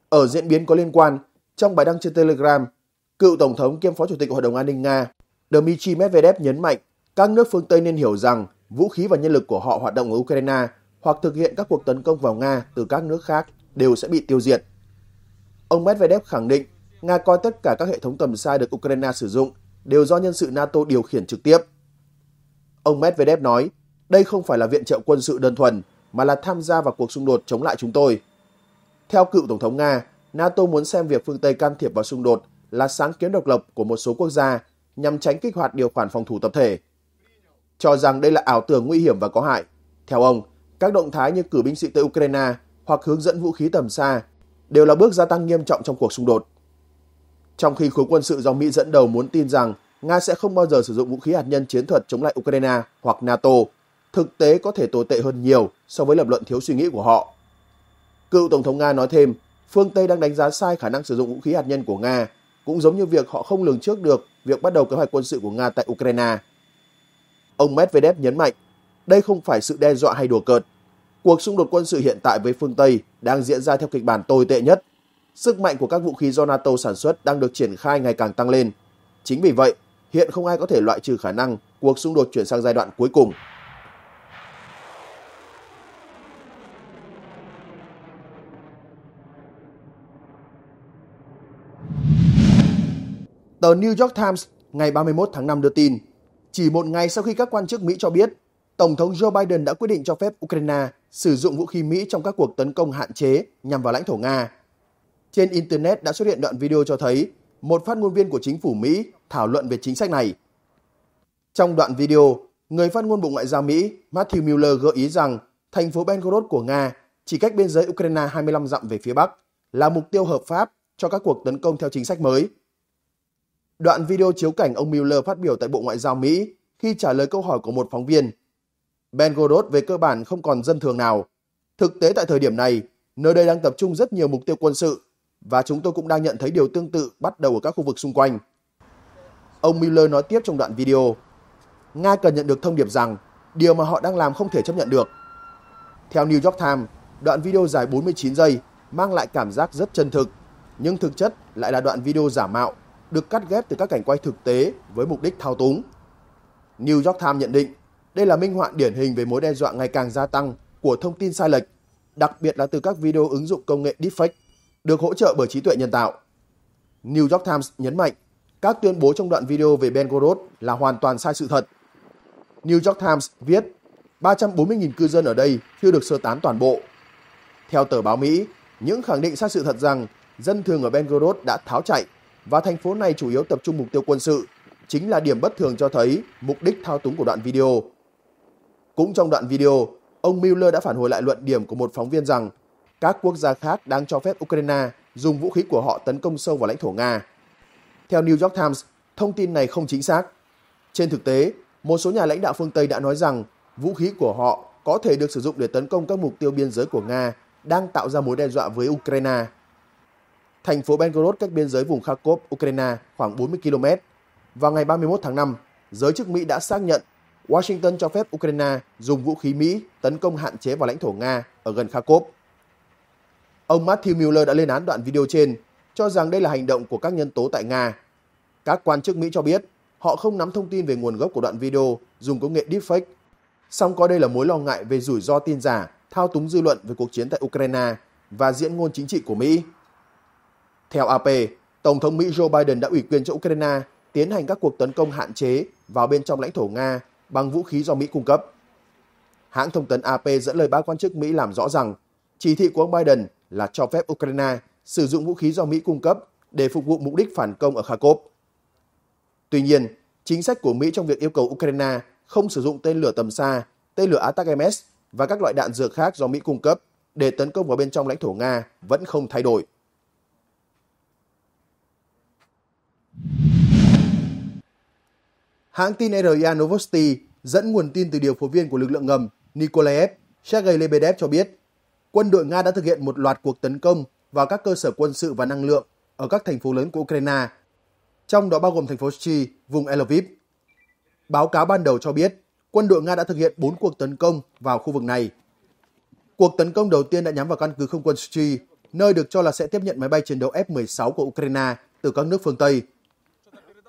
Ở diễn biến có liên quan, trong bài đăng trên Telegram, cựu Tổng thống kiêm Phó Chủ tịch Hội đồng An ninh Nga Dmitry Medvedev nhấn mạnh các nước phương Tây nên hiểu rằng vũ khí và nhân lực của họ hoạt động ở Ukraine hoặc thực hiện các cuộc tấn công vào Nga từ các nước khác đều sẽ bị tiêu diệt. Ông Medvedev khẳng định Nga coi tất cả các hệ thống tầm xa được Ukraine sử dụng đều do nhân sự NATO điều khiển trực tiếp. Ông Medvedev nói, đây không phải là viện trợ quân sự đơn thuần, mà là tham gia vào cuộc xung đột chống lại chúng tôi. Theo cựu Tổng thống Nga, NATO muốn xem việc phương Tây can thiệp vào xung đột là sáng kiến độc lập của một số quốc gia nhằm tránh kích hoạt điều khoản phòng thủ tập thể. Cho rằng đây là ảo tưởng nguy hiểm và có hại. Theo ông, các động thái như cử binh sĩ tới Ukraine hoặc hướng dẫn vũ khí tầm xa đều là bước gia tăng nghiêm trọng trong cuộc xung đột. Trong khi khối quân sự do Mỹ dẫn đầu muốn tin rằng Nga sẽ không bao giờ sử dụng vũ khí hạt nhân chiến thuật chống lại Ukraine hoặc NATO, thực tế có thể tồi tệ hơn nhiều so với lập luận thiếu suy nghĩ của họ. Cựu Tổng thống Nga nói thêm, phương Tây đang đánh giá sai khả năng sử dụng vũ khí hạt nhân của Nga, cũng giống như việc họ không lường trước được việc bắt đầu kế hoạch quân sự của Nga tại Ukraine. Ông Medvedev nhấn mạnh, đây không phải sự đe dọa hay đùa cợt. Cuộc xung đột quân sự hiện tại với phương Tây đang diễn ra theo kịch bản tồi tệ nhất sức mạnh của các vũ khí do NATO sản xuất đang được triển khai ngày càng tăng lên. Chính vì vậy, hiện không ai có thể loại trừ khả năng cuộc xung đột chuyển sang giai đoạn cuối cùng. Tờ New York Times ngày 31 tháng 5 đưa tin, chỉ một ngày sau khi các quan chức Mỹ cho biết Tổng thống Joe Biden đã quyết định cho phép Ukraine sử dụng vũ khí Mỹ trong các cuộc tấn công hạn chế nhằm vào lãnh thổ Nga, trên Internet đã xuất hiện đoạn video cho thấy một phát ngôn viên của chính phủ Mỹ thảo luận về chính sách này. Trong đoạn video, người phát ngôn Bộ Ngoại giao Mỹ Matthew Miller gợi ý rằng thành phố Belgorod của Nga chỉ cách biên giới Ukraine 25 dặm về phía Bắc là mục tiêu hợp pháp cho các cuộc tấn công theo chính sách mới. Đoạn video chiếu cảnh ông Mueller phát biểu tại Bộ Ngoại giao Mỹ khi trả lời câu hỏi của một phóng viên. Belgorod về cơ bản không còn dân thường nào. Thực tế tại thời điểm này, nơi đây đang tập trung rất nhiều mục tiêu quân sự và chúng tôi cũng đang nhận thấy điều tương tự bắt đầu ở các khu vực xung quanh. Ông Miller nói tiếp trong đoạn video, Nga cần nhận được thông điệp rằng điều mà họ đang làm không thể chấp nhận được. Theo New York Times, đoạn video dài 49 giây mang lại cảm giác rất chân thực, nhưng thực chất lại là đoạn video giả mạo được cắt ghép từ các cảnh quay thực tế với mục đích thao túng. New York Times nhận định đây là minh họa điển hình về mối đe dọa ngày càng gia tăng của thông tin sai lệch, đặc biệt là từ các video ứng dụng công nghệ deepfake được hỗ trợ bởi trí tuệ nhân tạo. New York Times nhấn mạnh các tuyên bố trong đoạn video về Belgorod là hoàn toàn sai sự thật. New York Times viết 340.000 cư dân ở đây chưa được sơ tán toàn bộ. Theo tờ báo Mỹ, những khẳng định sai sự thật rằng dân thường ở Belgorod đã tháo chạy và thành phố này chủ yếu tập trung mục tiêu quân sự chính là điểm bất thường cho thấy mục đích thao túng của đoạn video. Cũng trong đoạn video, ông Mueller đã phản hồi lại luận điểm của một phóng viên rằng các quốc gia khác đang cho phép Ukraine dùng vũ khí của họ tấn công sâu vào lãnh thổ Nga. Theo New York Times, thông tin này không chính xác. Trên thực tế, một số nhà lãnh đạo phương Tây đã nói rằng vũ khí của họ có thể được sử dụng để tấn công các mục tiêu biên giới của Nga đang tạo ra mối đe dọa với Ukraine. Thành phố Belgorod cách biên giới vùng Kharkov, Ukraine khoảng 40 km. Vào ngày 31 tháng 5, giới chức Mỹ đã xác nhận Washington cho phép Ukraine dùng vũ khí Mỹ tấn công hạn chế vào lãnh thổ Nga ở gần Kharkov. Ông Matthew Miller đã lên án đoạn video trên, cho rằng đây là hành động của các nhân tố tại Nga. Các quan chức Mỹ cho biết họ không nắm thông tin về nguồn gốc của đoạn video dùng công nghệ deepfake. Song coi đây là mối lo ngại về rủi ro tin giả, thao túng dư luận về cuộc chiến tại Ukraine và diễn ngôn chính trị của Mỹ. Theo AP, Tổng thống Mỹ Joe Biden đã ủy quyền cho Ukraine tiến hành các cuộc tấn công hạn chế vào bên trong lãnh thổ Nga bằng vũ khí do Mỹ cung cấp. Hãng thông tấn AP dẫn lời ba quan chức Mỹ làm rõ rằng chỉ thị của ông Biden là cho phép Ukraine sử dụng vũ khí do Mỹ cung cấp để phục vụ mục đích phản công ở Kharkov. Tuy nhiên, chính sách của Mỹ trong việc yêu cầu Ukraine không sử dụng tên lửa tầm xa, tên lửa ATACMS và các loại đạn dược khác do Mỹ cung cấp để tấn công vào bên trong lãnh thổ Nga vẫn không thay đổi. Hãng tin RIA Novosti dẫn nguồn tin từ điều phối viên của lực lượng ngầm Nikolaev Sergei Lebedev cho biết quân đội Nga đã thực hiện một loạt cuộc tấn công vào các cơ sở quân sự và năng lượng ở các thành phố lớn của Ukraine, trong đó bao gồm thành phố Chi, vùng Lviv. Báo cáo ban đầu cho biết, quân đội Nga đã thực hiện 4 cuộc tấn công vào khu vực này. Cuộc tấn công đầu tiên đã nhắm vào căn cứ không quân Sochi, nơi được cho là sẽ tiếp nhận máy bay chiến đấu F-16 của Ukraine từ các nước phương Tây.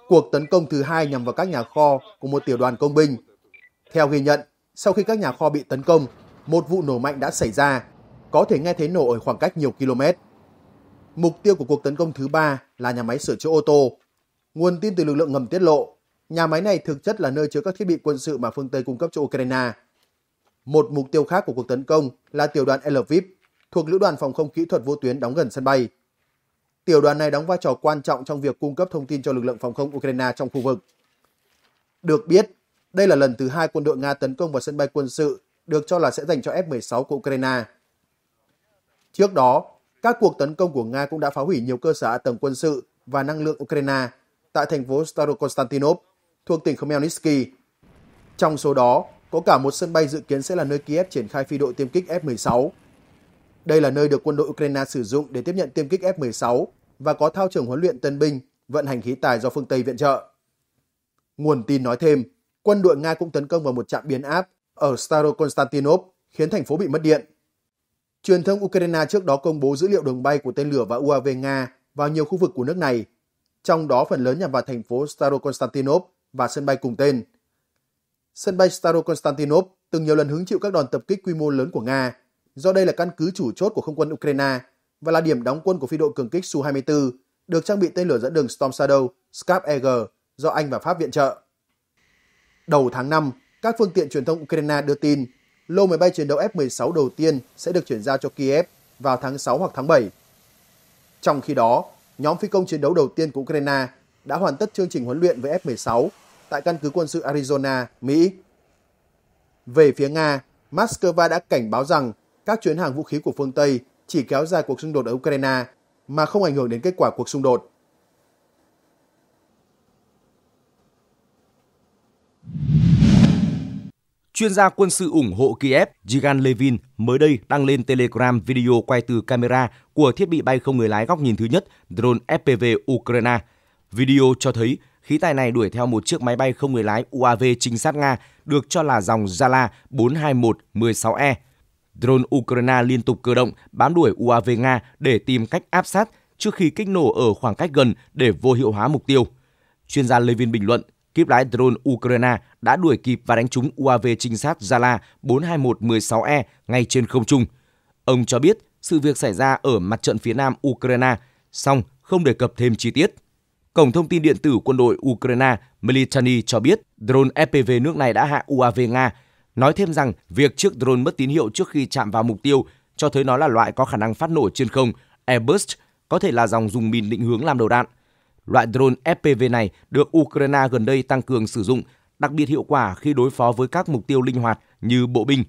Cuộc tấn công thứ hai nhằm vào các nhà kho của một tiểu đoàn công binh. Theo ghi nhận, sau khi các nhà kho bị tấn công, một vụ nổ mạnh đã xảy ra có thể nghe thấy nổ ở khoảng cách nhiều km. Mục tiêu của cuộc tấn công thứ ba là nhà máy sửa chữa ô tô. Nguồn tin từ lực lượng ngầm tiết lộ, nhà máy này thực chất là nơi chứa các thiết bị quân sự mà phương Tây cung cấp cho Ukraine. Một mục tiêu khác của cuộc tấn công là tiểu đoàn LVIP thuộc Lữ đoàn Phòng không Kỹ thuật Vô tuyến đóng gần sân bay. Tiểu đoàn này đóng vai trò quan trọng trong việc cung cấp thông tin cho lực lượng phòng không Ukraine trong khu vực. Được biết, đây là lần thứ hai quân đội Nga tấn công vào sân bay quân sự được cho là sẽ dành cho F-16 của Ukraine. Trước đó, các cuộc tấn công của Nga cũng đã phá hủy nhiều cơ sở tầng quân sự và năng lượng Ukraine tại thành phố Starokonstantinov thuộc tỉnh Khmelnytsky. Trong số đó, có cả một sân bay dự kiến sẽ là nơi Kiev triển khai phi đội tiêm kích F-16. Đây là nơi được quân đội Ukraine sử dụng để tiếp nhận tiêm kích F-16 và có thao trường huấn luyện tân binh, vận hành khí tài do phương Tây viện trợ. Nguồn tin nói thêm, quân đội Nga cũng tấn công vào một trạm biến áp ở Starokonstantinov, khiến thành phố bị mất điện. Truyền thông Ukraine trước đó công bố dữ liệu đường bay của tên lửa và UAV Nga vào nhiều khu vực của nước này, trong đó phần lớn nhằm vào thành phố Starokonstantinov và sân bay cùng tên. Sân bay Starokonstantinov từng nhiều lần hứng chịu các đòn tập kích quy mô lớn của Nga, do đây là căn cứ chủ chốt của không quân Ukraine và là điểm đóng quân của phi đội cường kích Su-24 được trang bị tên lửa dẫn đường Storm Shadow Scap EG do Anh và Pháp viện trợ. Đầu tháng 5, các phương tiện truyền thông Ukraine đưa tin lô máy bay chiến đấu F-16 đầu tiên sẽ được chuyển giao cho Kiev vào tháng 6 hoặc tháng 7. Trong khi đó, nhóm phi công chiến đấu đầu tiên của Ukraine đã hoàn tất chương trình huấn luyện với F-16 tại căn cứ quân sự Arizona, Mỹ. Về phía Nga, Moscow đã cảnh báo rằng các chuyến hàng vũ khí của phương Tây chỉ kéo dài cuộc xung đột ở Ukraine mà không ảnh hưởng đến kết quả cuộc xung đột. Chuyên gia quân sự ủng hộ Kiev Jigan Levin mới đây đăng lên Telegram video quay từ camera của thiết bị bay không người lái góc nhìn thứ nhất drone FPV Ukraine. Video cho thấy khí tài này đuổi theo một chiếc máy bay không người lái UAV trinh sát Nga được cho là dòng Zala 42116 e Drone Ukraine liên tục cơ động bám đuổi UAV Nga để tìm cách áp sát trước khi kích nổ ở khoảng cách gần để vô hiệu hóa mục tiêu. Chuyên gia Levin bình luận, kíp lái drone Ukraine đã đuổi kịp và đánh trúng UAV trinh sát Zala 421-16E ngay trên không trung. Ông cho biết sự việc xảy ra ở mặt trận phía nam Ukraine, song không đề cập thêm chi tiết. Cổng thông tin điện tử quân đội Ukraine Militany cho biết drone FPV e nước này đã hạ UAV Nga, nói thêm rằng việc chiếc drone mất tín hiệu trước khi chạm vào mục tiêu cho thấy nó là loại có khả năng phát nổ trên không, Airbus có thể là dòng dùng mìn định hướng làm đầu đạn. Loại drone FPV e này được Ukraine gần đây tăng cường sử dụng đặc biệt hiệu quả khi đối phó với các mục tiêu linh hoạt như bộ binh.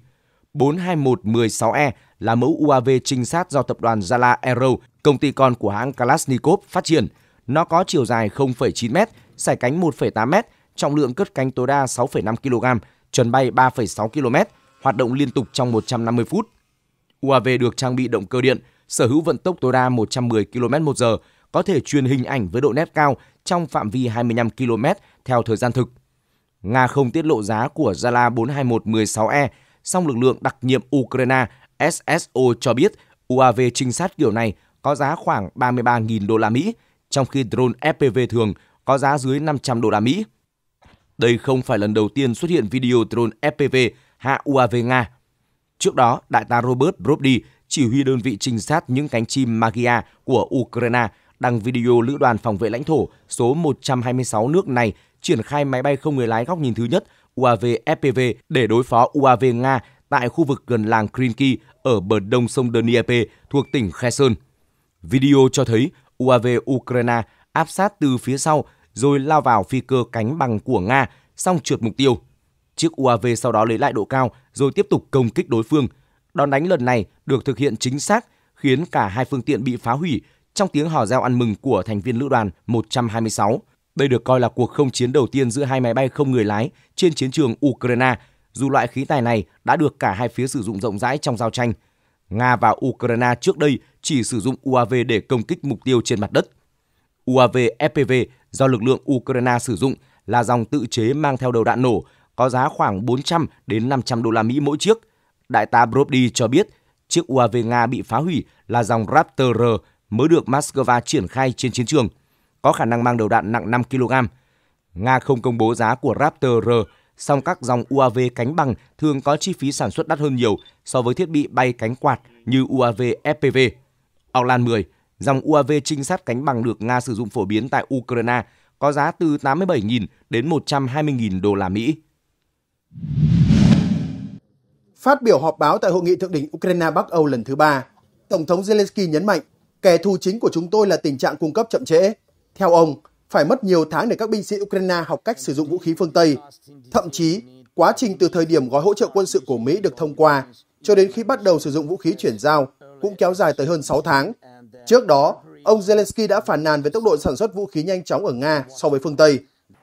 421-16E là mẫu UAV trinh sát do tập đoàn Zala Aero, công ty con của hãng Kalashnikov phát triển. Nó có chiều dài 0,9m, sải cánh 1,8m, trọng lượng cất cánh tối đa 6,5 kg, chuẩn bay 3,6 km, hoạt động liên tục trong 150 phút. UAV được trang bị động cơ điện, sở hữu vận tốc tối đa 110 km/h, có thể truyền hình ảnh với độ nét cao trong phạm vi 25 km theo thời gian thực. Nga không tiết lộ giá của Zala 42116 e song lực lượng đặc nhiệm Ukraine SSO cho biết UAV trinh sát kiểu này có giá khoảng 33.000 đô la Mỹ, trong khi drone FPV thường có giá dưới 500 đô la Mỹ. Đây không phải lần đầu tiên xuất hiện video drone FPV hạ UAV Nga. Trước đó, đại tá Robert Brody, chỉ huy đơn vị trinh sát những cánh chim Magia của Ukraine, đăng video lữ đoàn phòng vệ lãnh thổ số 126 nước này triển khai máy bay không người lái góc nhìn thứ nhất UAV FPV để đối phó UAV Nga tại khu vực gần làng Krinki ở bờ đông sông Dnieper thuộc tỉnh Kherson. Video cho thấy UAV Ukraine áp sát từ phía sau rồi lao vào phi cơ cánh bằng của Nga, xong trượt mục tiêu. Chiếc UAV sau đó lấy lại độ cao rồi tiếp tục công kích đối phương. Đòn đánh lần này được thực hiện chính xác, khiến cả hai phương tiện bị phá hủy trong tiếng hò reo ăn mừng của thành viên lữ đoàn 126. Đây được coi là cuộc không chiến đầu tiên giữa hai máy bay không người lái trên chiến trường Ukraine, dù loại khí tài này đã được cả hai phía sử dụng rộng rãi trong giao tranh. Nga và Ukraine trước đây chỉ sử dụng UAV để công kích mục tiêu trên mặt đất. UAV FPV do lực lượng Ukraine sử dụng là dòng tự chế mang theo đầu đạn nổ, có giá khoảng 400 đến 500 đô la Mỹ mỗi chiếc. Đại tá Brody cho biết, chiếc UAV Nga bị phá hủy là dòng Raptor R mới được Moscow triển khai trên chiến trường – có khả năng mang đầu đạn nặng 5 kg. Nga không công bố giá của Raptor R, song các dòng UAV cánh bằng thường có chi phí sản xuất đắt hơn nhiều so với thiết bị bay cánh quạt như UAV FPV. Orlan 10, dòng UAV trinh sát cánh bằng được Nga sử dụng phổ biến tại Ukraine, có giá từ 87.000 đến 120.000 đô la Mỹ. Phát biểu họp báo tại hội nghị thượng đỉnh Ukraine Bắc Âu lần thứ ba, Tổng thống Zelensky nhấn mạnh, kẻ thù chính của chúng tôi là tình trạng cung cấp chậm trễ, theo ông, phải mất nhiều tháng để các binh sĩ Ukraine học cách sử dụng vũ khí phương Tây. Thậm chí, quá trình từ thời điểm gói hỗ trợ quân sự của Mỹ được thông qua cho đến khi bắt đầu sử dụng vũ khí chuyển giao cũng kéo dài tới hơn 6 tháng. Trước đó, ông Zelensky đã phản nàn về tốc độ sản xuất vũ khí nhanh chóng ở Nga so với phương Tây.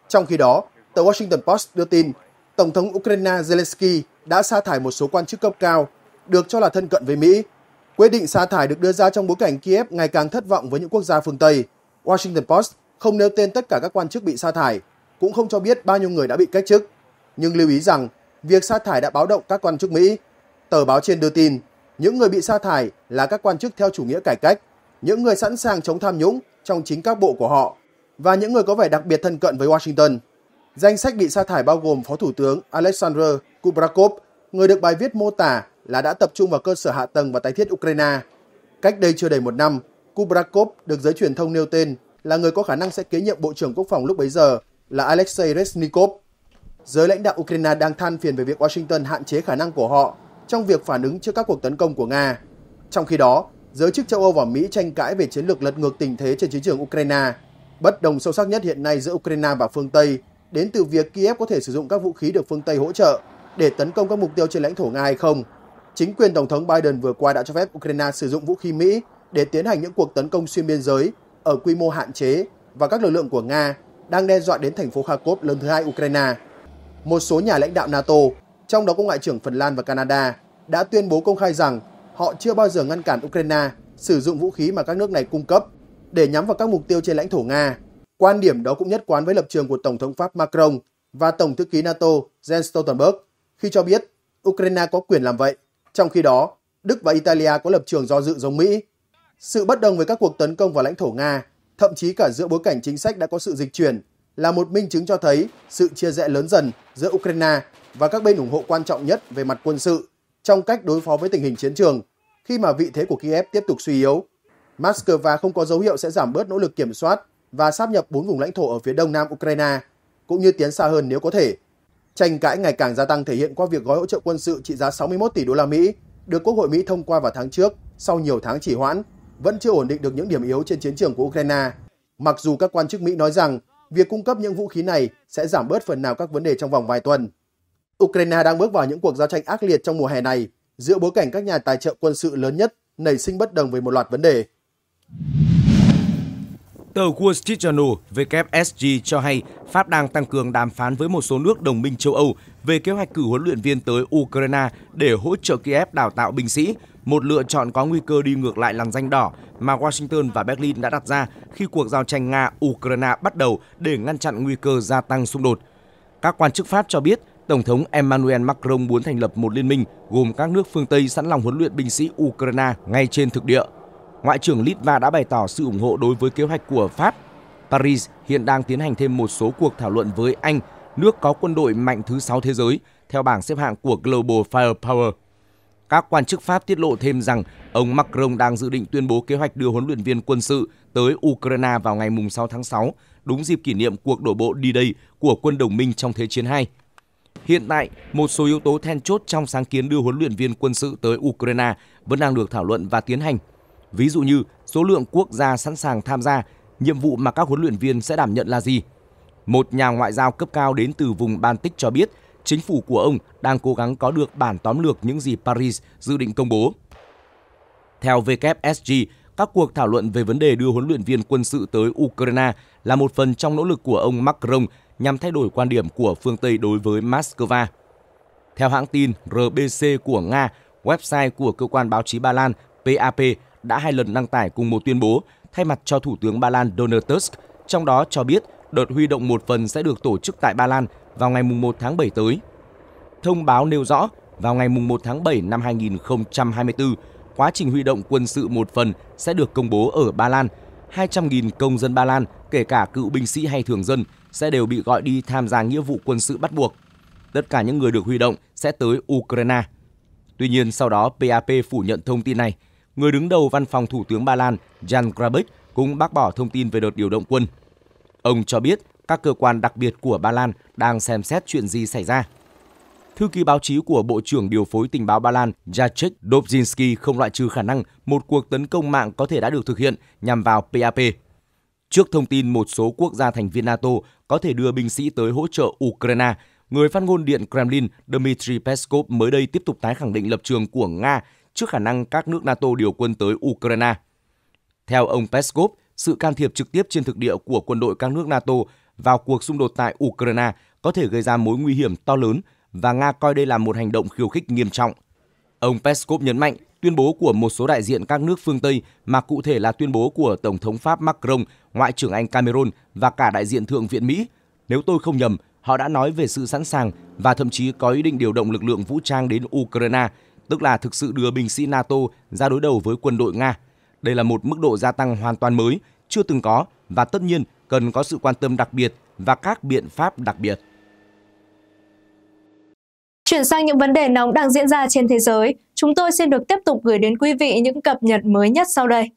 Trong khi đó, tờ Washington Post đưa tin Tổng thống Ukraine Zelensky đã sa thải một số quan chức cấp cao, được cho là thân cận với Mỹ. Quyết định sa thải được đưa ra trong bối cảnh Kiev ngày càng thất vọng với những quốc gia phương Tây. Washington Post không nêu tên tất cả các quan chức bị sa thải, cũng không cho biết bao nhiêu người đã bị cách chức, nhưng lưu ý rằng việc sa thải đã báo động các quan chức Mỹ. Tờ báo trên đưa tin, những người bị sa thải là các quan chức theo chủ nghĩa cải cách, những người sẵn sàng chống tham nhũng trong chính các bộ của họ và những người có vẻ đặc biệt thân cận với Washington. Danh sách bị sa thải bao gồm Phó Thủ tướng Alexander Kubrakov, người được bài viết mô tả là đã tập trung vào cơ sở hạ tầng và tái thiết Ukraine. Cách đây chưa đầy một năm, Kubrakov được giới truyền thông nêu tên là người có khả năng sẽ kế nhiệm Bộ trưởng Quốc phòng lúc bấy giờ là Alexei Resnikov. Giới lãnh đạo Ukraine đang than phiền về việc Washington hạn chế khả năng của họ trong việc phản ứng trước các cuộc tấn công của Nga. Trong khi đó, giới chức châu Âu và Mỹ tranh cãi về chiến lược lật ngược tình thế trên chiến trường Ukraine. Bất đồng sâu sắc nhất hiện nay giữa Ukraine và phương Tây đến từ việc Kiev có thể sử dụng các vũ khí được phương Tây hỗ trợ để tấn công các mục tiêu trên lãnh thổ Nga hay không. Chính quyền Tổng thống Biden vừa qua đã cho phép Ukraine sử dụng vũ khí Mỹ để tiến hành những cuộc tấn công xuyên biên giới ở quy mô hạn chế và các lực lượng của Nga đang đe dọa đến thành phố Kharkov lớn thứ hai Ukraine. Một số nhà lãnh đạo NATO, trong đó có Ngoại trưởng Phần Lan và Canada, đã tuyên bố công khai rằng họ chưa bao giờ ngăn cản Ukraine sử dụng vũ khí mà các nước này cung cấp để nhắm vào các mục tiêu trên lãnh thổ Nga. Quan điểm đó cũng nhất quán với lập trường của Tổng thống Pháp Macron và Tổng thư ký NATO Jens Stoltenberg khi cho biết Ukraine có quyền làm vậy. Trong khi đó, Đức và Italia có lập trường do dự giống Mỹ sự bất đồng với các cuộc tấn công vào lãnh thổ Nga, thậm chí cả giữa bối cảnh chính sách đã có sự dịch chuyển, là một minh chứng cho thấy sự chia rẽ lớn dần giữa Ukraine và các bên ủng hộ quan trọng nhất về mặt quân sự trong cách đối phó với tình hình chiến trường khi mà vị thế của Kiev tiếp tục suy yếu. Moscow không có dấu hiệu sẽ giảm bớt nỗ lực kiểm soát và sáp nhập bốn vùng lãnh thổ ở phía đông nam Ukraine, cũng như tiến xa hơn nếu có thể. Tranh cãi ngày càng gia tăng thể hiện qua việc gói hỗ trợ quân sự trị giá 61 tỷ đô la Mỹ được Quốc hội Mỹ thông qua vào tháng trước sau nhiều tháng trì hoãn vẫn chưa ổn định được những điểm yếu trên chiến trường của Ukraine. Mặc dù các quan chức Mỹ nói rằng việc cung cấp những vũ khí này sẽ giảm bớt phần nào các vấn đề trong vòng vài tuần. Ukraine đang bước vào những cuộc giao tranh ác liệt trong mùa hè này giữa bối cảnh các nhà tài trợ quân sự lớn nhất nảy sinh bất đồng về một loạt vấn đề. Tờ Wall Street Journal WSG cho hay Pháp đang tăng cường đàm phán với một số nước đồng minh châu Âu về kế hoạch cử huấn luyện viên tới Ukraine để hỗ trợ Kiev đào tạo binh sĩ, một lựa chọn có nguy cơ đi ngược lại làn danh đỏ mà Washington và Berlin đã đặt ra khi cuộc giao tranh Nga-Ukraine bắt đầu để ngăn chặn nguy cơ gia tăng xung đột. Các quan chức Pháp cho biết Tổng thống Emmanuel Macron muốn thành lập một liên minh gồm các nước phương Tây sẵn lòng huấn luyện binh sĩ Ukraine ngay trên thực địa. Ngoại trưởng Litva đã bày tỏ sự ủng hộ đối với kế hoạch của Pháp. Paris hiện đang tiến hành thêm một số cuộc thảo luận với Anh, nước có quân đội mạnh thứ 6 thế giới, theo bảng xếp hạng của Global Firepower. Các quan chức Pháp tiết lộ thêm rằng ông Macron đang dự định tuyên bố kế hoạch đưa huấn luyện viên quân sự tới Ukraine vào ngày 6 tháng 6, đúng dịp kỷ niệm cuộc đổ bộ D-Day của quân đồng minh trong Thế chiến II. Hiện tại, một số yếu tố then chốt trong sáng kiến đưa huấn luyện viên quân sự tới Ukraine vẫn đang được thảo luận và tiến hành. Ví dụ như số lượng quốc gia sẵn sàng tham gia, nhiệm vụ mà các huấn luyện viên sẽ đảm nhận là gì. Một nhà ngoại giao cấp cao đến từ vùng Baltic cho biết – chính phủ của ông đang cố gắng có được bản tóm lược những gì Paris dự định công bố. Theo WSG, các cuộc thảo luận về vấn đề đưa huấn luyện viên quân sự tới Ukraine là một phần trong nỗ lực của ông Macron nhằm thay đổi quan điểm của phương Tây đối với Moscow. Theo hãng tin RBC của Nga, website của cơ quan báo chí Ba Lan PAP đã hai lần đăng tải cùng một tuyên bố thay mặt cho Thủ tướng Ba Lan Donald Tusk, trong đó cho biết đợt huy động một phần sẽ được tổ chức tại Ba Lan vào ngày 1 tháng 7 tới. Thông báo nêu rõ vào ngày 1 tháng 7 năm 2024, quá trình huy động quân sự một phần sẽ được công bố ở Ba Lan. 200.000 công dân Ba Lan, kể cả cựu binh sĩ hay thường dân, sẽ đều bị gọi đi tham gia nghĩa vụ quân sự bắt buộc. Tất cả những người được huy động sẽ tới Ukraine. Tuy nhiên, sau đó PAP phủ nhận thông tin này. Người đứng đầu văn phòng Thủ tướng Ba Lan Jan Grabek cũng bác bỏ thông tin về đợt điều động quân. Ông cho biết các cơ quan đặc biệt của Ba Lan đang xem xét chuyện gì xảy ra. Thư ký báo chí của Bộ trưởng Điều phối Tình báo Ba Lan Jacek Dobzhinsky không loại trừ khả năng một cuộc tấn công mạng có thể đã được thực hiện nhằm vào PAP. Trước thông tin một số quốc gia thành viên NATO có thể đưa binh sĩ tới hỗ trợ Ukraine, người phát ngôn Điện Kremlin Dmitry Peskov mới đây tiếp tục tái khẳng định lập trường của Nga trước khả năng các nước NATO điều quân tới Ukraine. Theo ông Peskov, sự can thiệp trực tiếp trên thực địa của quân đội các nước NATO vào cuộc xung đột tại Ukraine có thể gây ra mối nguy hiểm to lớn và Nga coi đây là một hành động khiêu khích nghiêm trọng. Ông Peskov nhấn mạnh tuyên bố của một số đại diện các nước phương Tây mà cụ thể là tuyên bố của Tổng thống Pháp Macron, Ngoại trưởng Anh Cameron và cả đại diện Thượng viện Mỹ. Nếu tôi không nhầm, họ đã nói về sự sẵn sàng và thậm chí có ý định điều động lực lượng vũ trang đến Ukraine, tức là thực sự đưa binh sĩ NATO ra đối đầu với quân đội Nga. Đây là một mức độ gia tăng hoàn toàn mới, chưa từng có và tất nhiên cần có sự quan tâm đặc biệt và các biện pháp đặc biệt. Chuyển sang những vấn đề nóng đang diễn ra trên thế giới, chúng tôi xin được tiếp tục gửi đến quý vị những cập nhật mới nhất sau đây.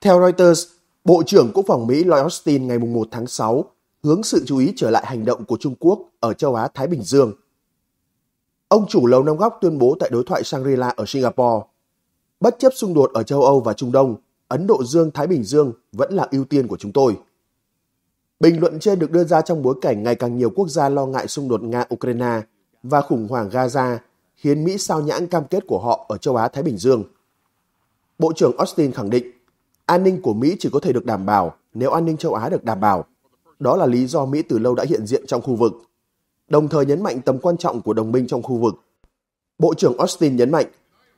Theo Reuters, Bộ trưởng Quốc phòng Mỹ Lloyd Austin ngày 1 tháng 6 hướng sự chú ý trở lại hành động của Trung Quốc ở châu Á-Thái Bình Dương. Ông chủ Lầu Năm Góc tuyên bố tại đối thoại Shangri-La ở Singapore, bất chấp xung đột ở châu Âu và Trung Đông, Ấn Độ Dương-Thái Bình Dương vẫn là ưu tiên của chúng tôi. Bình luận trên được đưa ra trong bối cảnh ngày càng nhiều quốc gia lo ngại xung đột Nga-Ukraine và khủng hoảng Gaza khiến Mỹ sao nhãng cam kết của họ ở châu Á-Thái Bình Dương. Bộ trưởng Austin khẳng định, an ninh của Mỹ chỉ có thể được đảm bảo nếu an ninh châu Á được đảm bảo. Đó là lý do Mỹ từ lâu đã hiện diện trong khu vực, đồng thời nhấn mạnh tầm quan trọng của đồng minh trong khu vực. Bộ trưởng Austin nhấn mạnh,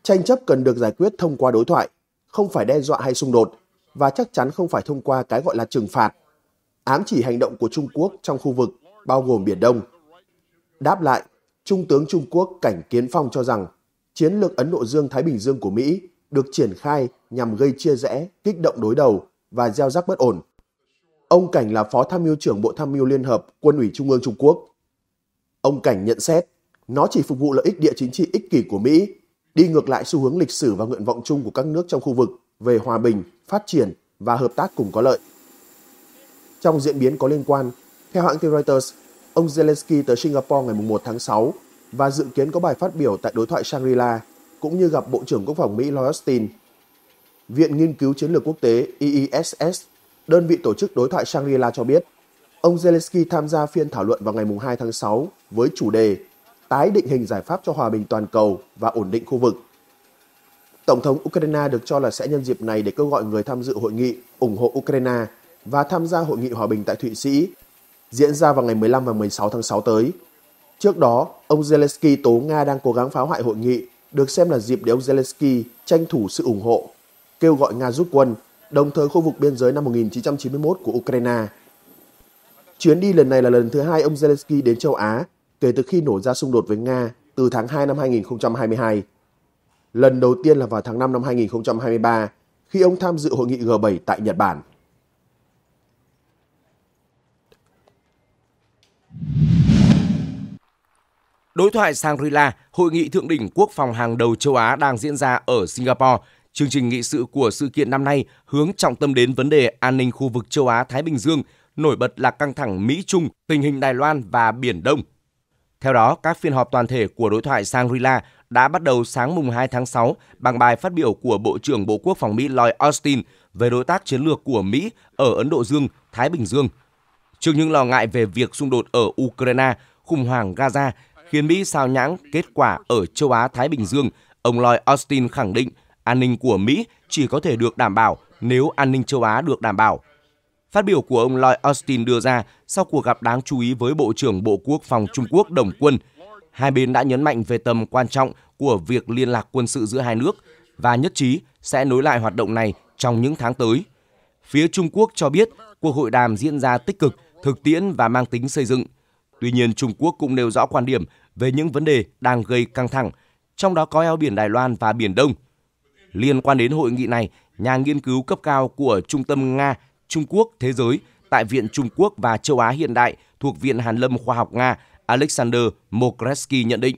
tranh chấp cần được giải quyết thông qua đối thoại không phải đe dọa hay xung đột và chắc chắn không phải thông qua cái gọi là trừng phạt, ám chỉ hành động của Trung Quốc trong khu vực bao gồm Biển Đông. Đáp lại, Trung tướng Trung Quốc Cảnh Kiến Phong cho rằng chiến lược Ấn Độ Dương-Thái Bình Dương của Mỹ được triển khai nhằm gây chia rẽ, kích động đối đầu và gieo rắc bất ổn. Ông Cảnh là Phó Tham mưu trưởng Bộ Tham mưu Liên Hợp Quân ủy Trung ương Trung Quốc. Ông Cảnh nhận xét, nó chỉ phục vụ lợi ích địa chính trị ích kỷ của Mỹ đi ngược lại xu hướng lịch sử và nguyện vọng chung của các nước trong khu vực về hòa bình, phát triển và hợp tác cùng có lợi. Trong diễn biến có liên quan, theo hãng tin Reuters, ông Zelensky tới Singapore ngày 1 tháng 6 và dự kiến có bài phát biểu tại đối thoại Shangri-La cũng như gặp Bộ trưởng Quốc phòng Mỹ Lloyd Austin. Viện Nghiên cứu Chiến lược Quốc tế IISS, e e đơn vị tổ chức đối thoại Shangri-La cho biết, ông Zelensky tham gia phiên thảo luận vào ngày 2 tháng 6 với chủ đề tái định hình giải pháp cho hòa bình toàn cầu và ổn định khu vực. Tổng thống Ukraine được cho là sẽ nhân dịp này để kêu gọi người tham dự hội nghị ủng hộ Ukraine và tham gia hội nghị hòa bình tại Thụy Sĩ diễn ra vào ngày 15 và 16 tháng 6 tới. Trước đó, ông Zelensky tố Nga đang cố gắng phá hoại hội nghị, được xem là dịp để ông Zelensky tranh thủ sự ủng hộ, kêu gọi Nga rút quân, đồng thời khu vực biên giới năm 1991 của Ukraine. Chuyến đi lần này là lần thứ hai ông Zelensky đến châu Á kể từ khi nổ ra xung đột với Nga từ tháng 2 năm 2022. Lần đầu tiên là vào tháng 5 năm 2023 khi ông tham dự hội nghị G7 tại Nhật Bản. Đối thoại Shangri-La, hội nghị thượng đỉnh quốc phòng hàng đầu châu Á đang diễn ra ở Singapore. Chương trình nghị sự của sự kiện năm nay hướng trọng tâm đến vấn đề an ninh khu vực châu Á-Thái Bình Dương, nổi bật là căng thẳng Mỹ-Trung, tình hình Đài Loan và Biển Đông. Theo đó, các phiên họp toàn thể của đối thoại Shangri-La đã bắt đầu sáng mùng 2 tháng 6 bằng bài phát biểu của Bộ trưởng Bộ Quốc phòng Mỹ Lloyd Austin về đối tác chiến lược của Mỹ ở Ấn Độ Dương, Thái Bình Dương. Trước những lo ngại về việc xung đột ở Ukraine, khủng hoảng Gaza khiến Mỹ sao nhãng kết quả ở châu Á Thái Bình Dương, ông Lloyd Austin khẳng định an ninh của Mỹ chỉ có thể được đảm bảo nếu an ninh châu Á được đảm bảo. Phát biểu của ông Lloyd Austin đưa ra sau cuộc gặp đáng chú ý với Bộ trưởng Bộ Quốc phòng Trung Quốc Đồng Quân. Hai bên đã nhấn mạnh về tầm quan trọng của việc liên lạc quân sự giữa hai nước và nhất trí sẽ nối lại hoạt động này trong những tháng tới. Phía Trung Quốc cho biết cuộc hội đàm diễn ra tích cực, thực tiễn và mang tính xây dựng. Tuy nhiên, Trung Quốc cũng nêu rõ quan điểm về những vấn đề đang gây căng thẳng, trong đó có eo biển Đài Loan và Biển Đông. Liên quan đến hội nghị này, nhà nghiên cứu cấp cao của Trung tâm Nga Trung Quốc, Thế giới tại Viện Trung Quốc và Châu Á Hiện đại thuộc Viện Hàn lâm Khoa học Nga Alexander Mokreski nhận định.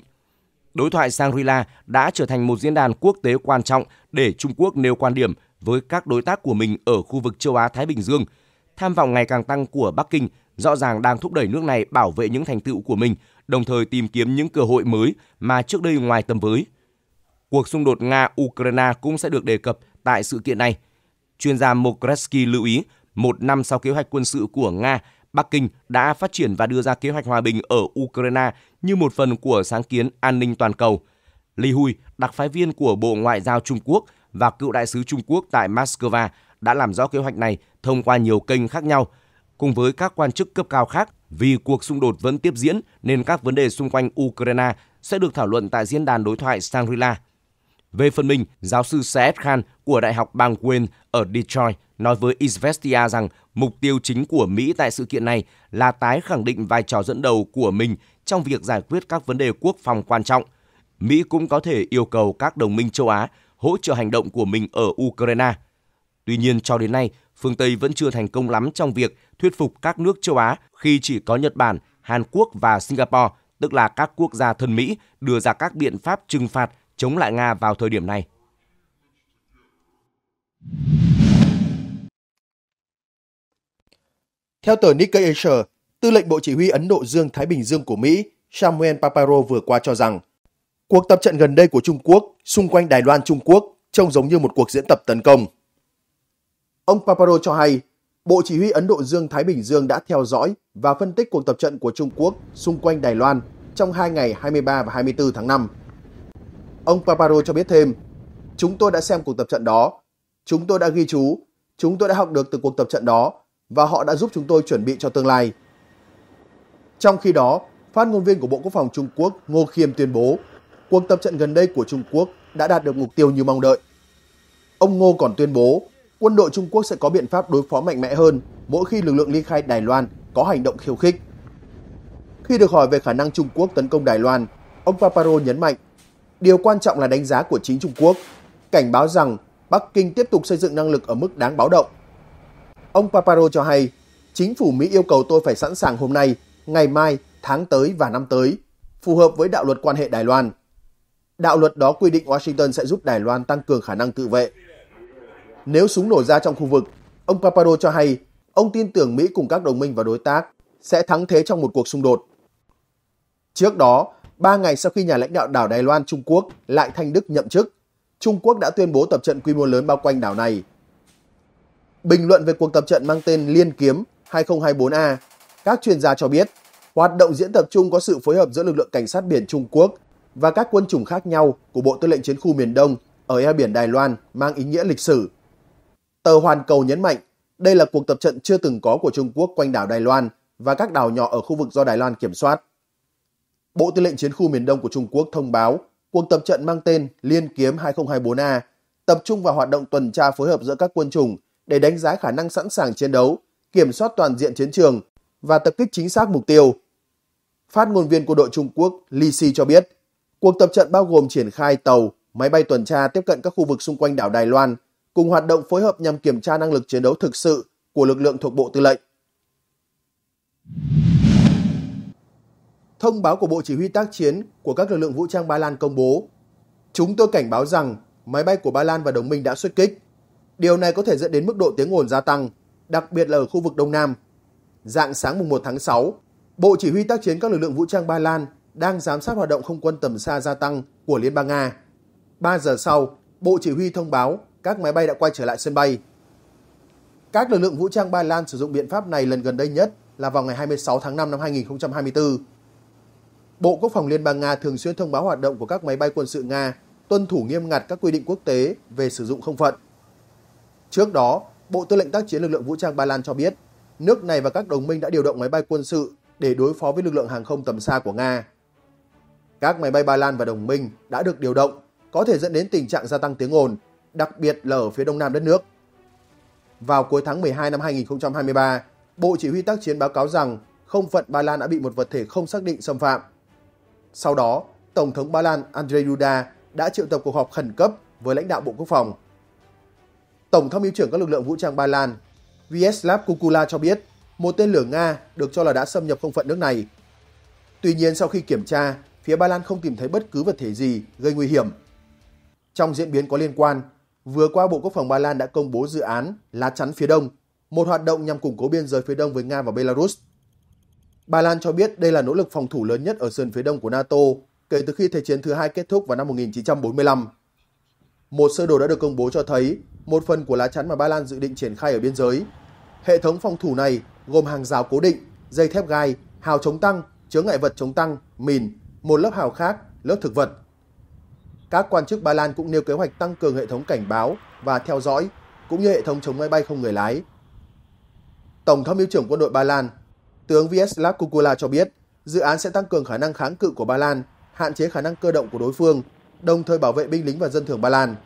Đối thoại Shangri-La đã trở thành một diễn đàn quốc tế quan trọng để Trung Quốc nêu quan điểm với các đối tác của mình ở khu vực châu Á-Thái Bình Dương. Tham vọng ngày càng tăng của Bắc Kinh rõ ràng đang thúc đẩy nước này bảo vệ những thành tựu của mình, đồng thời tìm kiếm những cơ hội mới mà trước đây ngoài tầm với. Cuộc xung đột Nga-Ukraine cũng sẽ được đề cập tại sự kiện này. Chuyên gia Mokreski lưu ý một năm sau kế hoạch quân sự của Nga, Bắc Kinh đã phát triển và đưa ra kế hoạch hòa bình ở Ukraine như một phần của sáng kiến an ninh toàn cầu. Li Hui, đặc phái viên của Bộ Ngoại giao Trung Quốc và cựu đại sứ Trung Quốc tại Moscow đã làm rõ kế hoạch này thông qua nhiều kênh khác nhau, cùng với các quan chức cấp cao khác. Vì cuộc xung đột vẫn tiếp diễn nên các vấn đề xung quanh Ukraine sẽ được thảo luận tại diễn đàn đối thoại Shangri-La. Về phần mình, giáo sư Saed Khan của Đại học Bang Queen ở Detroit nói với Izvestia rằng mục tiêu chính của Mỹ tại sự kiện này là tái khẳng định vai trò dẫn đầu của mình trong việc giải quyết các vấn đề quốc phòng quan trọng. Mỹ cũng có thể yêu cầu các đồng minh châu Á hỗ trợ hành động của mình ở Ukraine. Tuy nhiên, cho đến nay, phương Tây vẫn chưa thành công lắm trong việc thuyết phục các nước châu Á khi chỉ có Nhật Bản, Hàn Quốc và Singapore, tức là các quốc gia thân Mỹ, đưa ra các biện pháp trừng phạt chống lại Nga vào thời điểm này. Theo tờ Nikkei Asia, Tư lệnh Bộ Chỉ huy Ấn Độ Dương-Thái Bình Dương của Mỹ Samuel Paparo vừa qua cho rằng cuộc tập trận gần đây của Trung Quốc xung quanh Đài Loan Trung Quốc trông giống như một cuộc diễn tập tấn công. Ông Paparo cho hay Bộ Chỉ huy Ấn Độ Dương-Thái Bình Dương đã theo dõi và phân tích cuộc tập trận của Trung Quốc xung quanh Đài Loan trong hai ngày 23 và 24 tháng 5. Ông Paparo cho biết thêm, chúng tôi đã xem cuộc tập trận đó, chúng tôi đã ghi chú, chúng tôi đã học được từ cuộc tập trận đó và họ đã giúp chúng tôi chuẩn bị cho tương lai. Trong khi đó, phát ngôn viên của Bộ Quốc phòng Trung Quốc Ngô Khiêm tuyên bố cuộc tập trận gần đây của Trung Quốc đã đạt được mục tiêu như mong đợi. Ông Ngô còn tuyên bố quân đội Trung Quốc sẽ có biện pháp đối phó mạnh mẽ hơn mỗi khi lực lượng ly khai Đài Loan có hành động khiêu khích. Khi được hỏi về khả năng Trung Quốc tấn công Đài Loan, ông Paparo nhấn mạnh điều quan trọng là đánh giá của chính Trung Quốc, cảnh báo rằng Bắc Kinh tiếp tục xây dựng năng lực ở mức đáng báo động Ông Paparo cho hay, chính phủ Mỹ yêu cầu tôi phải sẵn sàng hôm nay, ngày mai, tháng tới và năm tới, phù hợp với đạo luật quan hệ Đài Loan. Đạo luật đó quy định Washington sẽ giúp Đài Loan tăng cường khả năng tự vệ. Nếu súng nổ ra trong khu vực, ông Paparo cho hay ông tin tưởng Mỹ cùng các đồng minh và đối tác sẽ thắng thế trong một cuộc xung đột. Trước đó, ba ngày sau khi nhà lãnh đạo đảo Đài Loan Trung Quốc lại Thanh Đức nhậm chức, Trung Quốc đã tuyên bố tập trận quy mô lớn bao quanh đảo này Bình luận về cuộc tập trận mang tên Liên Kiếm 2024A, các chuyên gia cho biết hoạt động diễn tập chung có sự phối hợp giữa lực lượng cảnh sát biển Trung Quốc và các quân chủng khác nhau của Bộ Tư lệnh Chiến khu miền Đông ở eo biển Đài Loan mang ý nghĩa lịch sử. Tờ Hoàn Cầu nhấn mạnh đây là cuộc tập trận chưa từng có của Trung Quốc quanh đảo Đài Loan và các đảo nhỏ ở khu vực do Đài Loan kiểm soát. Bộ Tư lệnh Chiến khu miền Đông của Trung Quốc thông báo cuộc tập trận mang tên Liên Kiếm 2024A tập trung vào hoạt động tuần tra phối hợp giữa các quân chủng – để đánh giá khả năng sẵn sàng chiến đấu, kiểm soát toàn diện chiến trường và tập kích chính xác mục tiêu. Phát ngôn viên của đội Trung Quốc Li Si cho biết, cuộc tập trận bao gồm triển khai tàu, máy bay tuần tra tiếp cận các khu vực xung quanh đảo Đài Loan, cùng hoạt động phối hợp nhằm kiểm tra năng lực chiến đấu thực sự của lực lượng thuộc Bộ Tư lệnh. Thông báo của Bộ Chỉ huy tác chiến của các lực lượng vũ trang Ba Lan công bố, chúng tôi cảnh báo rằng máy bay của Ba Lan và đồng minh đã xuất kích. Điều này có thể dẫn đến mức độ tiếng ồn gia tăng, đặc biệt là ở khu vực Đông Nam. Dạng sáng mùng 1 tháng 6, Bộ Chỉ huy tác chiến các lực lượng vũ trang Ba Lan đang giám sát hoạt động không quân tầm xa gia tăng của Liên bang Nga. 3 giờ sau, Bộ Chỉ huy thông báo các máy bay đã quay trở lại sân bay. Các lực lượng vũ trang Ba Lan sử dụng biện pháp này lần gần đây nhất là vào ngày 26 tháng 5 năm 2024. Bộ Quốc phòng Liên bang Nga thường xuyên thông báo hoạt động của các máy bay quân sự Nga tuân thủ nghiêm ngặt các quy định quốc tế về sử dụng không phận. Trước đó, Bộ Tư lệnh Tác chiến lực lượng vũ trang Ba Lan cho biết, nước này và các đồng minh đã điều động máy bay quân sự để đối phó với lực lượng hàng không tầm xa của Nga. Các máy bay Ba Lan và đồng minh đã được điều động có thể dẫn đến tình trạng gia tăng tiếng ồn, đặc biệt là ở phía đông nam đất nước. Vào cuối tháng 12 năm 2023, Bộ Chỉ huy tác chiến báo cáo rằng không phận Ba Lan đã bị một vật thể không xác định xâm phạm. Sau đó, Tổng thống Ba Lan Andrzej Duda đã triệu tập cuộc họp khẩn cấp với lãnh đạo Bộ Quốc phòng. Tổng tham mưu trưởng các lực lượng vũ trang Ba Lan Vyacheslav Kukula cho biết một tên lửa Nga được cho là đã xâm nhập không phận nước này. Tuy nhiên sau khi kiểm tra, phía Ba Lan không tìm thấy bất cứ vật thể gì gây nguy hiểm. Trong diễn biến có liên quan, vừa qua Bộ Quốc phòng Ba Lan đã công bố dự án Lá chắn phía đông, một hoạt động nhằm củng cố biên giới phía đông với Nga và Belarus. Ba Lan cho biết đây là nỗ lực phòng thủ lớn nhất ở sườn phía đông của NATO kể từ khi Thế chiến thứ hai kết thúc vào năm 1945. Một sơ đồ đã được công bố cho thấy một phần của lá chắn mà Ba Lan dự định triển khai ở biên giới. Hệ thống phòng thủ này gồm hàng rào cố định, dây thép gai, hào chống tăng, chứa ngại vật chống tăng, mìn, một lớp hào khác, lớp thực vật. Các quan chức Ba Lan cũng nêu kế hoạch tăng cường hệ thống cảnh báo và theo dõi, cũng như hệ thống chống máy bay không người lái. Tổng tham mưu trưởng quân đội Ba Lan, tướng Vyacheslav Kukula cho biết, dự án sẽ tăng cường khả năng kháng cự của Ba Lan, hạn chế khả năng cơ động của đối phương, đồng thời bảo vệ binh lính và dân thường Ba Lan.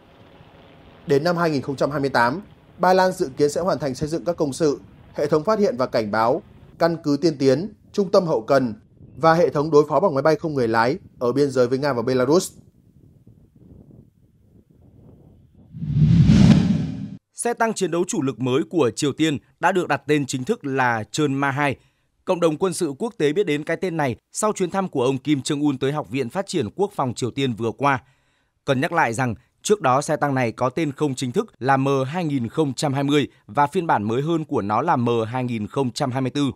Đến năm 2028, Ba Lan dự kiến sẽ hoàn thành xây dựng các công sự, hệ thống phát hiện và cảnh báo, căn cứ tiên tiến, trung tâm hậu cần và hệ thống đối phó bằng máy bay không người lái ở biên giới với Nga và Belarus. Xe tăng chiến đấu chủ lực mới của Triều Tiên đã được đặt tên chính thức là Trơn Ma 2. Cộng đồng quân sự quốc tế biết đến cái tên này sau chuyến thăm của ông Kim Jong Un tới Học viện Phát triển Quốc phòng Triều Tiên vừa qua. Cần nhắc lại rằng Trước đó, xe tăng này có tên không chính thức là M2020 và phiên bản mới hơn của nó là M2024.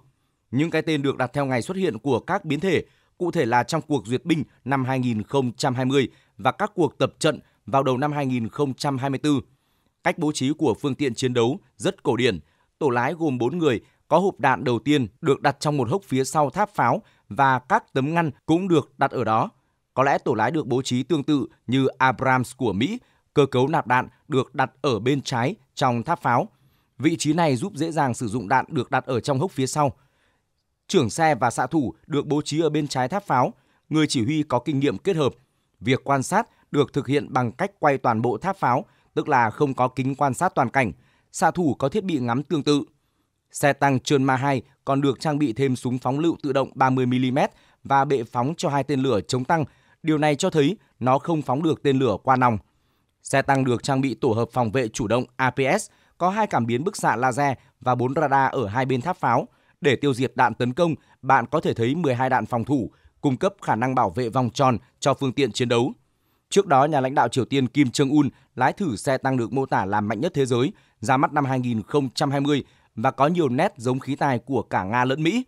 Những cái tên được đặt theo ngày xuất hiện của các biến thể, cụ thể là trong cuộc duyệt binh năm 2020 và các cuộc tập trận vào đầu năm 2024. Cách bố trí của phương tiện chiến đấu rất cổ điển, tổ lái gồm 4 người, có hộp đạn đầu tiên được đặt trong một hốc phía sau tháp pháo và các tấm ngăn cũng được đặt ở đó. Có lẽ tổ lái được bố trí tương tự như Abrams của Mỹ, cơ cấu nạp đạn được đặt ở bên trái trong tháp pháo. Vị trí này giúp dễ dàng sử dụng đạn được đặt ở trong hốc phía sau. Trưởng xe và xạ thủ được bố trí ở bên trái tháp pháo, người chỉ huy có kinh nghiệm kết hợp. Việc quan sát được thực hiện bằng cách quay toàn bộ tháp pháo, tức là không có kính quan sát toàn cảnh. Xạ thủ có thiết bị ngắm tương tự. Xe tăng Trơn Ma 2 còn được trang bị thêm súng phóng lựu tự động 30mm và bệ phóng cho hai tên lửa chống tăng Điều này cho thấy nó không phóng được tên lửa qua nòng. Xe tăng được trang bị tổ hợp phòng vệ chủ động APS, có hai cảm biến bức xạ laser và bốn radar ở hai bên tháp pháo. Để tiêu diệt đạn tấn công, bạn có thể thấy 12 đạn phòng thủ, cung cấp khả năng bảo vệ vòng tròn cho phương tiện chiến đấu. Trước đó, nhà lãnh đạo Triều Tiên Kim Jong-un lái thử xe tăng được mô tả là mạnh nhất thế giới, ra mắt năm 2020 và có nhiều nét giống khí tài của cả Nga lẫn Mỹ.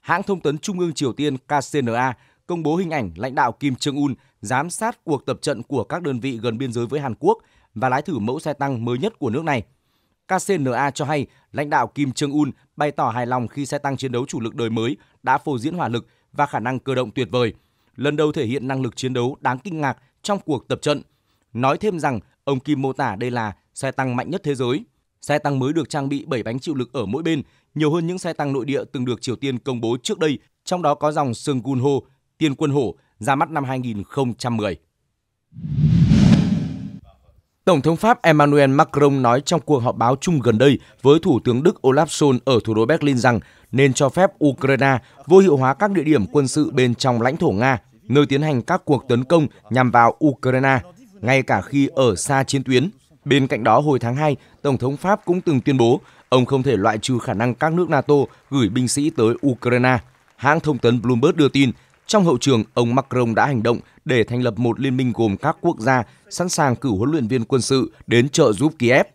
Hãng thông tấn Trung ương Triều Tiên KCNA công bố hình ảnh lãnh đạo Kim Jong Un giám sát cuộc tập trận của các đơn vị gần biên giới với Hàn Quốc và lái thử mẫu xe tăng mới nhất của nước này. KCNA cho hay lãnh đạo Kim Jong Un bày tỏ hài lòng khi xe tăng chiến đấu chủ lực đời mới đã phô diễn hỏa lực và khả năng cơ động tuyệt vời, lần đầu thể hiện năng lực chiến đấu đáng kinh ngạc trong cuộc tập trận. Nói thêm rằng ông Kim mô tả đây là xe tăng mạnh nhất thế giới. Xe tăng mới được trang bị 7 bánh chịu lực ở mỗi bên, nhiều hơn những xe tăng nội địa từng được Triều Tiên công bố trước đây, trong đó có dòng Seung Gun Ho Tiên Quân Hổ ra mắt năm 2010. Tổng thống Pháp Emmanuel Macron nói trong cuộc họp báo chung gần đây với Thủ tướng Đức Olaf Scholz ở thủ đô Berlin rằng nên cho phép Ukraine vô hiệu hóa các địa điểm quân sự bên trong lãnh thổ Nga, nơi tiến hành các cuộc tấn công nhằm vào Ukraine, ngay cả khi ở xa chiến tuyến. Bên cạnh đó, hồi tháng 2, Tổng thống Pháp cũng từng tuyên bố ông không thể loại trừ khả năng các nước NATO gửi binh sĩ tới Ukraine. Hãng thông tấn Bloomberg đưa tin trong hậu trường, ông Macron đã hành động để thành lập một liên minh gồm các quốc gia sẵn sàng cử huấn luyện viên quân sự đến trợ giúp Kiev.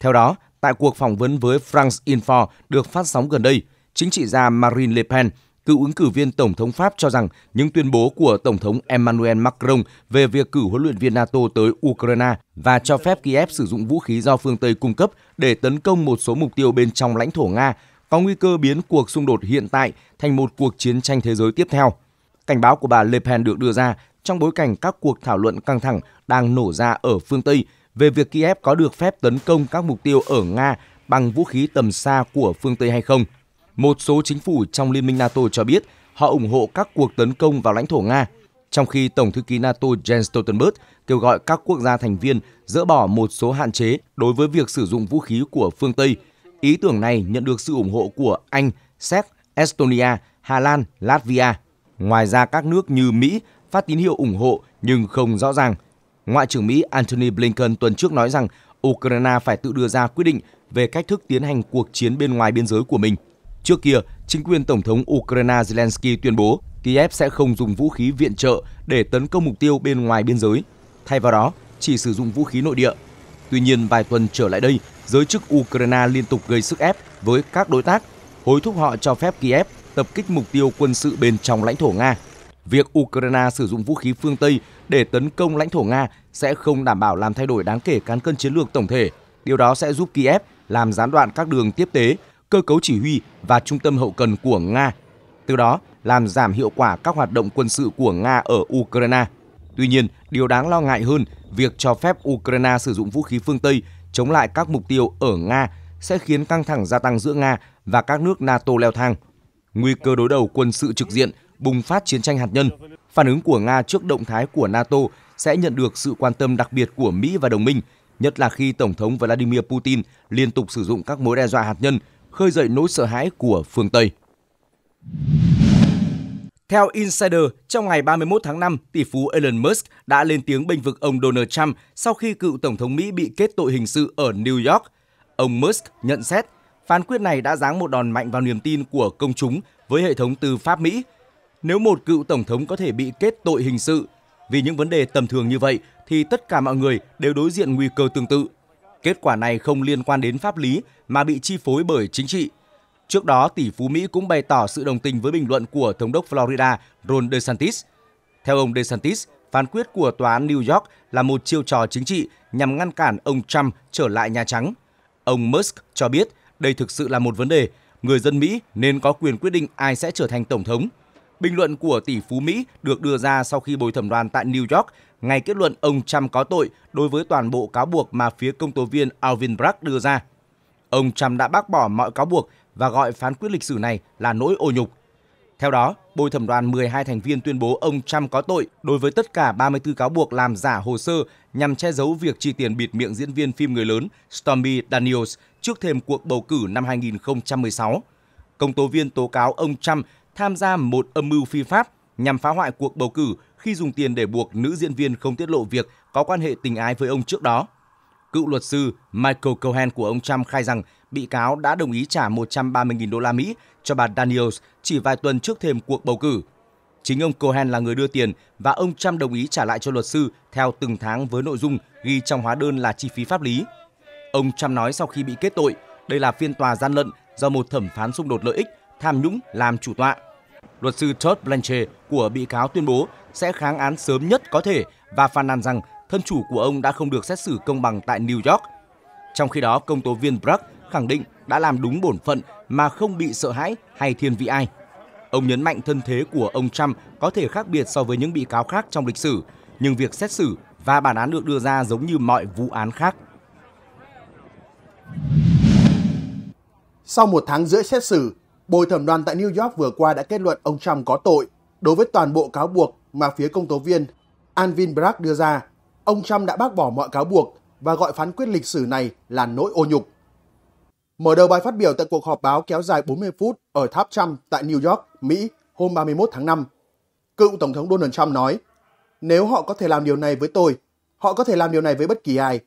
Theo đó, tại cuộc phỏng vấn với France Info được phát sóng gần đây, chính trị gia Marine Le Pen, cựu ứng cử viên Tổng thống Pháp cho rằng những tuyên bố của Tổng thống Emmanuel Macron về việc cử huấn luyện viên NATO tới Ukraine và cho phép Kiev sử dụng vũ khí do phương Tây cung cấp để tấn công một số mục tiêu bên trong lãnh thổ Nga có nguy cơ biến cuộc xung đột hiện tại thành một cuộc chiến tranh thế giới tiếp theo. Cảnh báo của bà Le Pen được đưa ra trong bối cảnh các cuộc thảo luận căng thẳng đang nổ ra ở phương Tây về việc Kiev có được phép tấn công các mục tiêu ở Nga bằng vũ khí tầm xa của phương Tây hay không. Một số chính phủ trong Liên minh NATO cho biết họ ủng hộ các cuộc tấn công vào lãnh thổ Nga, trong khi Tổng thư ký NATO Jens Stoltenberg kêu gọi các quốc gia thành viên dỡ bỏ một số hạn chế đối với việc sử dụng vũ khí của phương Tây. Ý tưởng này nhận được sự ủng hộ của Anh, Séc, Estonia, Hà Lan, Latvia. Ngoài ra các nước như Mỹ phát tín hiệu ủng hộ nhưng không rõ ràng. Ngoại trưởng Mỹ Antony Blinken tuần trước nói rằng Ukraine phải tự đưa ra quyết định về cách thức tiến hành cuộc chiến bên ngoài biên giới của mình. Trước kia, chính quyền Tổng thống Ukraine Zelensky tuyên bố Kiev sẽ không dùng vũ khí viện trợ để tấn công mục tiêu bên ngoài biên giới. Thay vào đó, chỉ sử dụng vũ khí nội địa. Tuy nhiên, vài tuần trở lại đây, giới chức Ukraine liên tục gây sức ép với các đối tác, hối thúc họ cho phép Kiev tập kích mục tiêu quân sự bên trong lãnh thổ Nga. Việc Ukraine sử dụng vũ khí phương Tây để tấn công lãnh thổ Nga sẽ không đảm bảo làm thay đổi đáng kể cán cân chiến lược tổng thể. Điều đó sẽ giúp Kiev làm gián đoạn các đường tiếp tế, cơ cấu chỉ huy và trung tâm hậu cần của Nga. Từ đó, làm giảm hiệu quả các hoạt động quân sự của Nga ở Ukraine. Tuy nhiên, điều đáng lo ngại hơn, việc cho phép Ukraine sử dụng vũ khí phương Tây chống lại các mục tiêu ở Nga sẽ khiến căng thẳng gia tăng giữa Nga và các nước NATO leo thang – nguy cơ đối đầu quân sự trực diện, bùng phát chiến tranh hạt nhân. Phản ứng của Nga trước động thái của NATO sẽ nhận được sự quan tâm đặc biệt của Mỹ và đồng minh, nhất là khi Tổng thống Vladimir Putin liên tục sử dụng các mối đe dọa hạt nhân, khơi dậy nỗi sợ hãi của phương Tây. Theo Insider, trong ngày 31 tháng 5, tỷ phú Elon Musk đã lên tiếng bênh vực ông Donald Trump sau khi cựu Tổng thống Mỹ bị kết tội hình sự ở New York. Ông Musk nhận xét Phán quyết này đã giáng một đòn mạnh vào niềm tin của công chúng với hệ thống tư pháp Mỹ. Nếu một cựu tổng thống có thể bị kết tội hình sự vì những vấn đề tầm thường như vậy thì tất cả mọi người đều đối diện nguy cơ tương tự. Kết quả này không liên quan đến pháp lý mà bị chi phối bởi chính trị. Trước đó, tỷ phú Mỹ cũng bày tỏ sự đồng tình với bình luận của Thống đốc Florida Ron DeSantis. Theo ông DeSantis, phán quyết của tòa án New York là một chiêu trò chính trị nhằm ngăn cản ông Trump trở lại Nhà Trắng. Ông Musk cho biết đây thực sự là một vấn đề. Người dân Mỹ nên có quyền quyết định ai sẽ trở thành tổng thống. Bình luận của tỷ phú Mỹ được đưa ra sau khi bồi thẩm đoàn tại New York ngay kết luận ông Trump có tội đối với toàn bộ cáo buộc mà phía công tố viên Alvin Bragg đưa ra. Ông Trump đã bác bỏ mọi cáo buộc và gọi phán quyết lịch sử này là nỗi ô nhục. Theo đó, bồi thẩm đoàn 12 thành viên tuyên bố ông Trump có tội đối với tất cả 34 cáo buộc làm giả hồ sơ nhằm che giấu việc chi tiền bịt miệng diễn viên phim người lớn Stormy Daniels trước thềm cuộc bầu cử năm 2016. Công tố viên tố cáo ông Trump tham gia một âm mưu phi pháp nhằm phá hoại cuộc bầu cử khi dùng tiền để buộc nữ diễn viên không tiết lộ việc có quan hệ tình ái với ông trước đó. Cựu luật sư Michael Cohen của ông Trump khai rằng bị cáo đã đồng ý trả 130.000 đô la Mỹ cho bà Daniels chỉ vài tuần trước thềm cuộc bầu cử. Chính ông Cohen là người đưa tiền và ông Trump đồng ý trả lại cho luật sư theo từng tháng với nội dung ghi trong hóa đơn là chi phí pháp lý. Ông Trump nói sau khi bị kết tội, đây là phiên tòa gian lận do một thẩm phán xung đột lợi ích, tham nhũng làm chủ tọa. Luật sư Todd Blanche của bị cáo tuyên bố sẽ kháng án sớm nhất có thể và phàn nàn rằng thân chủ của ông đã không được xét xử công bằng tại New York. Trong khi đó, công tố viên Bruck khẳng định đã làm đúng bổn phận mà không bị sợ hãi hay thiên vị ai. Ông nhấn mạnh thân thế của ông Trump có thể khác biệt so với những bị cáo khác trong lịch sử, nhưng việc xét xử và bản án được đưa ra giống như mọi vụ án khác. Sau một tháng rưỡi xét xử, bồi thẩm đoàn tại New York vừa qua đã kết luận ông Trump có tội đối với toàn bộ cáo buộc mà phía công tố viên Alvin Bragg đưa ra. Ông Trump đã bác bỏ mọi cáo buộc và gọi phán quyết lịch sử này là nỗi ô nhục. Mở đầu bài phát biểu tại cuộc họp báo kéo dài 40 phút ở tháp Trump tại New York, Mỹ hôm 31 tháng 5, cựu Tổng thống Donald Trump nói, nếu họ có thể làm điều này với tôi, họ có thể làm điều này với bất kỳ ai.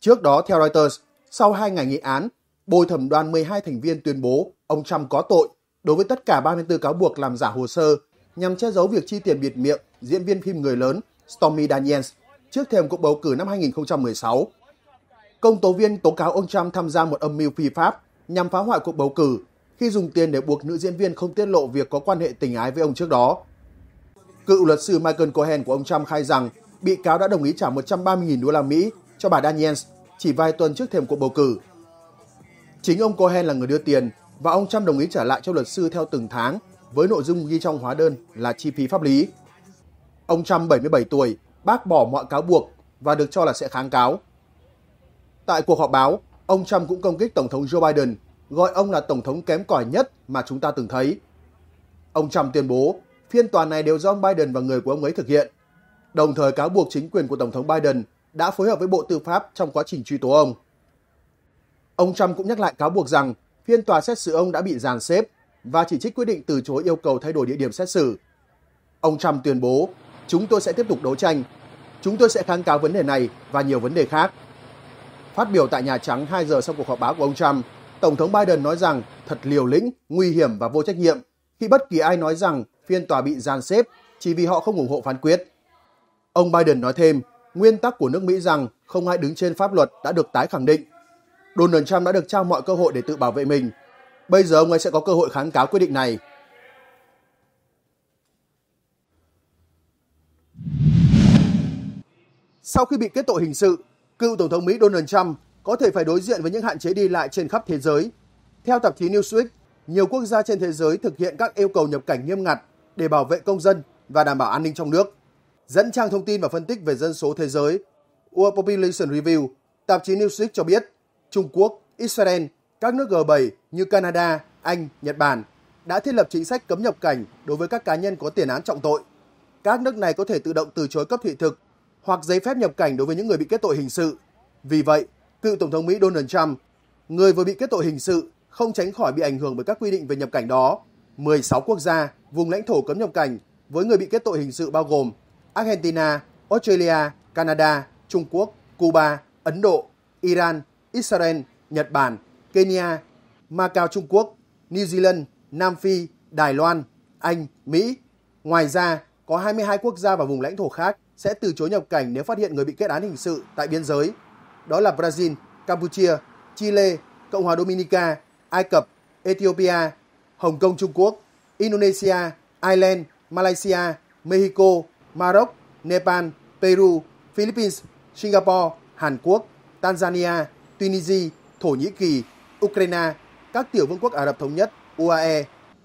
Trước đó, theo Reuters, sau 2 ngày nghị án, bồi thẩm đoàn 12 thành viên tuyên bố ông Trump có tội đối với tất cả 34 cáo buộc làm giả hồ sơ nhằm che giấu việc chi tiền bịt miệng diễn viên phim người lớn Stormy Daniels trước thềm cuộc bầu cử năm 2016. Công tố viên tố cáo ông Trump tham gia một âm mưu phi pháp nhằm phá hoại cuộc bầu cử khi dùng tiền để buộc nữ diễn viên không tiết lộ việc có quan hệ tình ái với ông trước đó. Cựu luật sư Michael Cohen của ông Trump khai rằng bị cáo đã đồng ý trả 130.000 đô la Mỹ cho bà Daniels chỉ vài tuần trước thềm cuộc bầu cử. Chính ông Cohen là người đưa tiền và ông Trump đồng ý trả lại cho luật sư theo từng tháng với nội dung ghi trong hóa đơn là chi phí pháp lý. Ông Trump 77 tuổi bác bỏ mọi cáo buộc và được cho là sẽ kháng cáo. Tại cuộc họp báo, ông Trump cũng công kích Tổng thống Joe Biden, gọi ông là Tổng thống kém cỏi nhất mà chúng ta từng thấy. Ông Trump tuyên bố phiên tòa này đều do ông Biden và người của ông ấy thực hiện, đồng thời cáo buộc chính quyền của Tổng thống Biden đã phối hợp với Bộ Tư pháp trong quá trình truy tố ông. Ông Trump cũng nhắc lại cáo buộc rằng phiên tòa xét xử ông đã bị dàn xếp và chỉ trích quyết định từ chối yêu cầu thay đổi địa điểm xét xử. Ông Trump tuyên bố, chúng tôi sẽ tiếp tục đấu tranh. Chúng tôi sẽ kháng cáo vấn đề này và nhiều vấn đề khác. Phát biểu tại Nhà Trắng 2 giờ sau cuộc họp báo của ông Trump, Tổng thống Biden nói rằng thật liều lĩnh, nguy hiểm và vô trách nhiệm khi bất kỳ ai nói rằng phiên tòa bị gian xếp chỉ vì họ không ủng hộ phán quyết. Ông Biden nói thêm, nguyên tắc của nước Mỹ rằng không ai đứng trên pháp luật đã được tái khẳng định. Donald Trump đã được trao mọi cơ hội để tự bảo vệ mình. Bây giờ ông ấy sẽ có cơ hội kháng cáo quyết định này. Sau khi bị kết tội hình sự, cựu Tổng thống Mỹ Donald Trump có thể phải đối diện với những hạn chế đi lại trên khắp thế giới. Theo tạp chí Newsweek, nhiều quốc gia trên thế giới thực hiện các yêu cầu nhập cảnh nghiêm ngặt để bảo vệ công dân và đảm bảo an ninh trong nước. Dẫn trang thông tin và phân tích về dân số thế giới World Population Review, tạp chí Newsweek cho biết Trung Quốc, Israel, các nước G7 như Canada, Anh, Nhật Bản đã thiết lập chính sách cấm nhập cảnh đối với các cá nhân có tiền án trọng tội. Các nước này có thể tự động từ chối cấp thị thực hoặc giấy phép nhập cảnh đối với những người bị kết tội hình sự. Vì vậy, cựu Tổng thống Mỹ Donald Trump, người vừa bị kết tội hình sự, không tránh khỏi bị ảnh hưởng bởi các quy định về nhập cảnh đó. 16 quốc gia, vùng lãnh thổ cấm nhập cảnh với người bị kết tội hình sự bao gồm Argentina, Australia, Canada, Trung Quốc, Cuba, Ấn Độ, Iran, Israel, Nhật Bản, Kenya, Macau Trung Quốc, New Zealand, Nam Phi, Đài Loan, Anh, Mỹ. Ngoài ra, có 22 quốc gia và vùng lãnh thổ khác sẽ từ chối nhập cảnh nếu phát hiện người bị kết án hình sự tại biên giới. Đó là Brazil, Campuchia, Chile, Cộng hòa Dominica, Ai Cập, Ethiopia, Hồng Kông Trung Quốc, Indonesia, Ireland, Malaysia, Mexico, Maroc, Nepal, Peru, Philippines, Singapore, Hàn Quốc, Tanzania, Tunisia, Thổ Nhĩ Kỳ, Ukraine, các tiểu vương quốc Ả Rập Thống Nhất, UAE.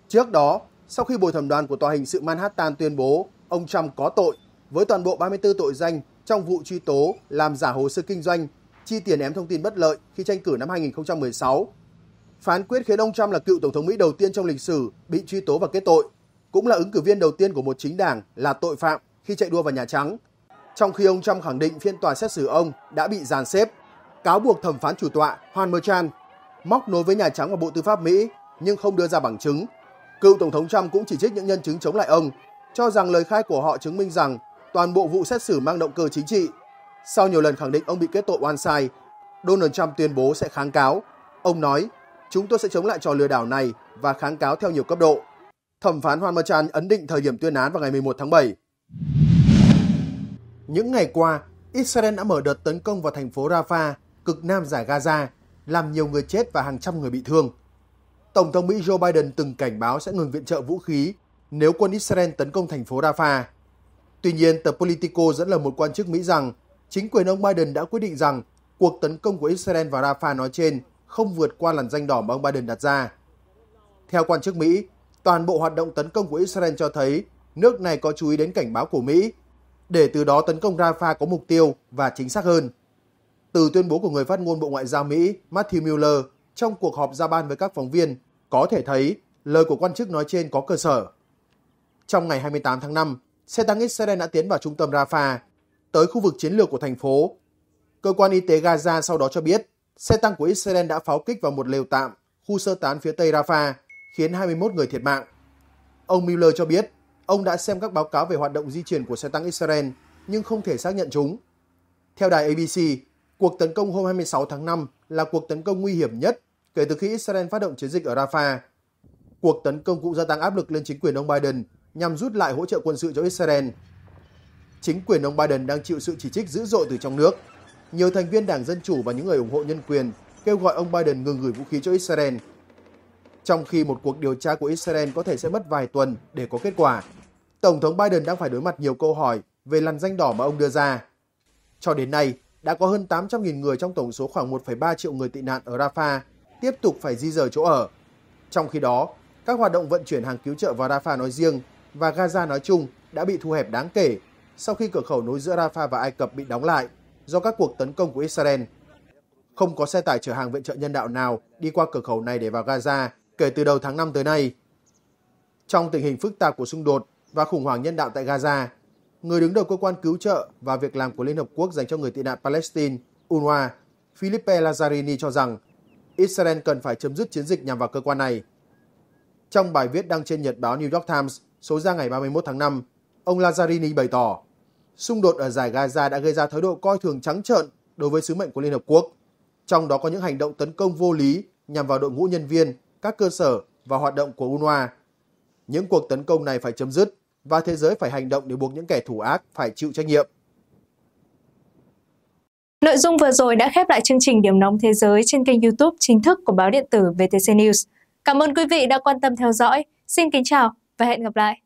Trước đó, sau khi bồi thẩm đoàn của Tòa hình sự Manhattan tuyên bố ông Trump có tội với toàn bộ 34 tội danh trong vụ truy tố làm giả hồ sơ kinh doanh, chi tiền ém thông tin bất lợi khi tranh cử năm 2016. Phán quyết khiến ông Trump là cựu Tổng thống Mỹ đầu tiên trong lịch sử bị truy tố và kết tội, cũng là ứng cử viên đầu tiên của một chính đảng là tội phạm khi chạy đua vào Nhà Trắng, trong khi ông Trump khẳng định phiên tòa xét xử ông đã bị dàn xếp, cáo buộc thẩm phán chủ tọa Juan Merchan móc nối với Nhà Trắng và Bộ Tư pháp Mỹ nhưng không đưa ra bằng chứng. Cựu Tổng thống Trump cũng chỉ trích những nhân chứng chống lại ông, cho rằng lời khai của họ chứng minh rằng toàn bộ vụ xét xử mang động cơ chính trị. Sau nhiều lần khẳng định ông bị kết tội oan sai, Donald Trump tuyên bố sẽ kháng cáo. Ông nói, chúng tôi sẽ chống lại trò lừa đảo này và kháng cáo theo nhiều cấp độ. Thẩm phán Juan Merchan ấn định thời điểm tuyên án vào ngày 11 tháng 7. Những ngày qua, Israel đã mở đợt tấn công vào thành phố Rafah, cực nam giải Gaza, làm nhiều người chết và hàng trăm người bị thương. Tổng thống Mỹ Joe Biden từng cảnh báo sẽ ngừng viện trợ vũ khí nếu quân Israel tấn công thành phố Rafah. Tuy nhiên, tờ Politico dẫn lời một quan chức Mỹ rằng chính quyền ông Biden đã quyết định rằng cuộc tấn công của Israel vào Rafah nói trên không vượt qua làn danh đỏ mà ông Biden đặt ra. Theo quan chức Mỹ, toàn bộ hoạt động tấn công của Israel cho thấy nước này có chú ý đến cảnh báo của Mỹ để từ đó tấn công Rafah có mục tiêu và chính xác hơn. Từ tuyên bố của người phát ngôn Bộ Ngoại giao Mỹ Matthew Miller trong cuộc họp ra ban với các phóng viên, có thể thấy lời của quan chức nói trên có cơ sở. Trong ngày 28 tháng 5, xe tăng Israel đã tiến vào trung tâm Rafah, tới khu vực chiến lược của thành phố. Cơ quan y tế Gaza sau đó cho biết xe tăng của Israel đã pháo kích vào một lều tạm, khu sơ tán phía tây Rafah, khiến 21 người thiệt mạng. Ông Miller cho biết Ông đã xem các báo cáo về hoạt động di chuyển của xe tăng Israel nhưng không thể xác nhận chúng. Theo đài ABC, cuộc tấn công hôm 26 tháng 5 là cuộc tấn công nguy hiểm nhất kể từ khi Israel phát động chiến dịch ở Rafah. Cuộc tấn công cũng gia tăng áp lực lên chính quyền ông Biden nhằm rút lại hỗ trợ quân sự cho Israel. Chính quyền ông Biden đang chịu sự chỉ trích dữ dội từ trong nước. Nhiều thành viên Đảng Dân Chủ và những người ủng hộ nhân quyền kêu gọi ông Biden ngừng gửi vũ khí cho Israel trong khi một cuộc điều tra của Israel có thể sẽ mất vài tuần để có kết quả. Tổng thống Biden đang phải đối mặt nhiều câu hỏi về làn danh đỏ mà ông đưa ra. Cho đến nay, đã có hơn 800.000 người trong tổng số khoảng 1,3 triệu người tị nạn ở Rafah tiếp tục phải di rời chỗ ở. Trong khi đó, các hoạt động vận chuyển hàng cứu trợ vào Rafah nói riêng và Gaza nói chung đã bị thu hẹp đáng kể sau khi cửa khẩu nối giữa Rafah và Ai Cập bị đóng lại do các cuộc tấn công của Israel. Không có xe tải chở hàng viện trợ nhân đạo nào đi qua cửa khẩu này để vào Gaza kể từ đầu tháng 5 tới nay. Trong tình hình phức tạp của xung đột và khủng hoảng nhân đạo tại Gaza, người đứng đầu cơ quan cứu trợ và việc làm của Liên Hợp Quốc dành cho người tị nạn Palestine, UNRWA, Philippe Lazzarini cho rằng Israel cần phải chấm dứt chiến dịch nhằm vào cơ quan này. Trong bài viết đăng trên nhật báo New York Times số ra ngày 31 tháng 5, ông Lazzarini bày tỏ xung đột ở giải Gaza đã gây ra thái độ coi thường trắng trợn đối với sứ mệnh của Liên Hợp Quốc, trong đó có những hành động tấn công vô lý nhằm vào đội ngũ nhân viên các cơ sở và hoạt động của UNRWA. Những cuộc tấn công này phải chấm dứt và thế giới phải hành động để buộc những kẻ thủ ác phải chịu trách nhiệm. Nội dung vừa rồi đã khép lại chương trình Điểm nóng thế giới trên kênh YouTube chính thức của báo điện tử VTC News. Cảm ơn quý vị đã quan tâm theo dõi. Xin kính chào và hẹn gặp lại.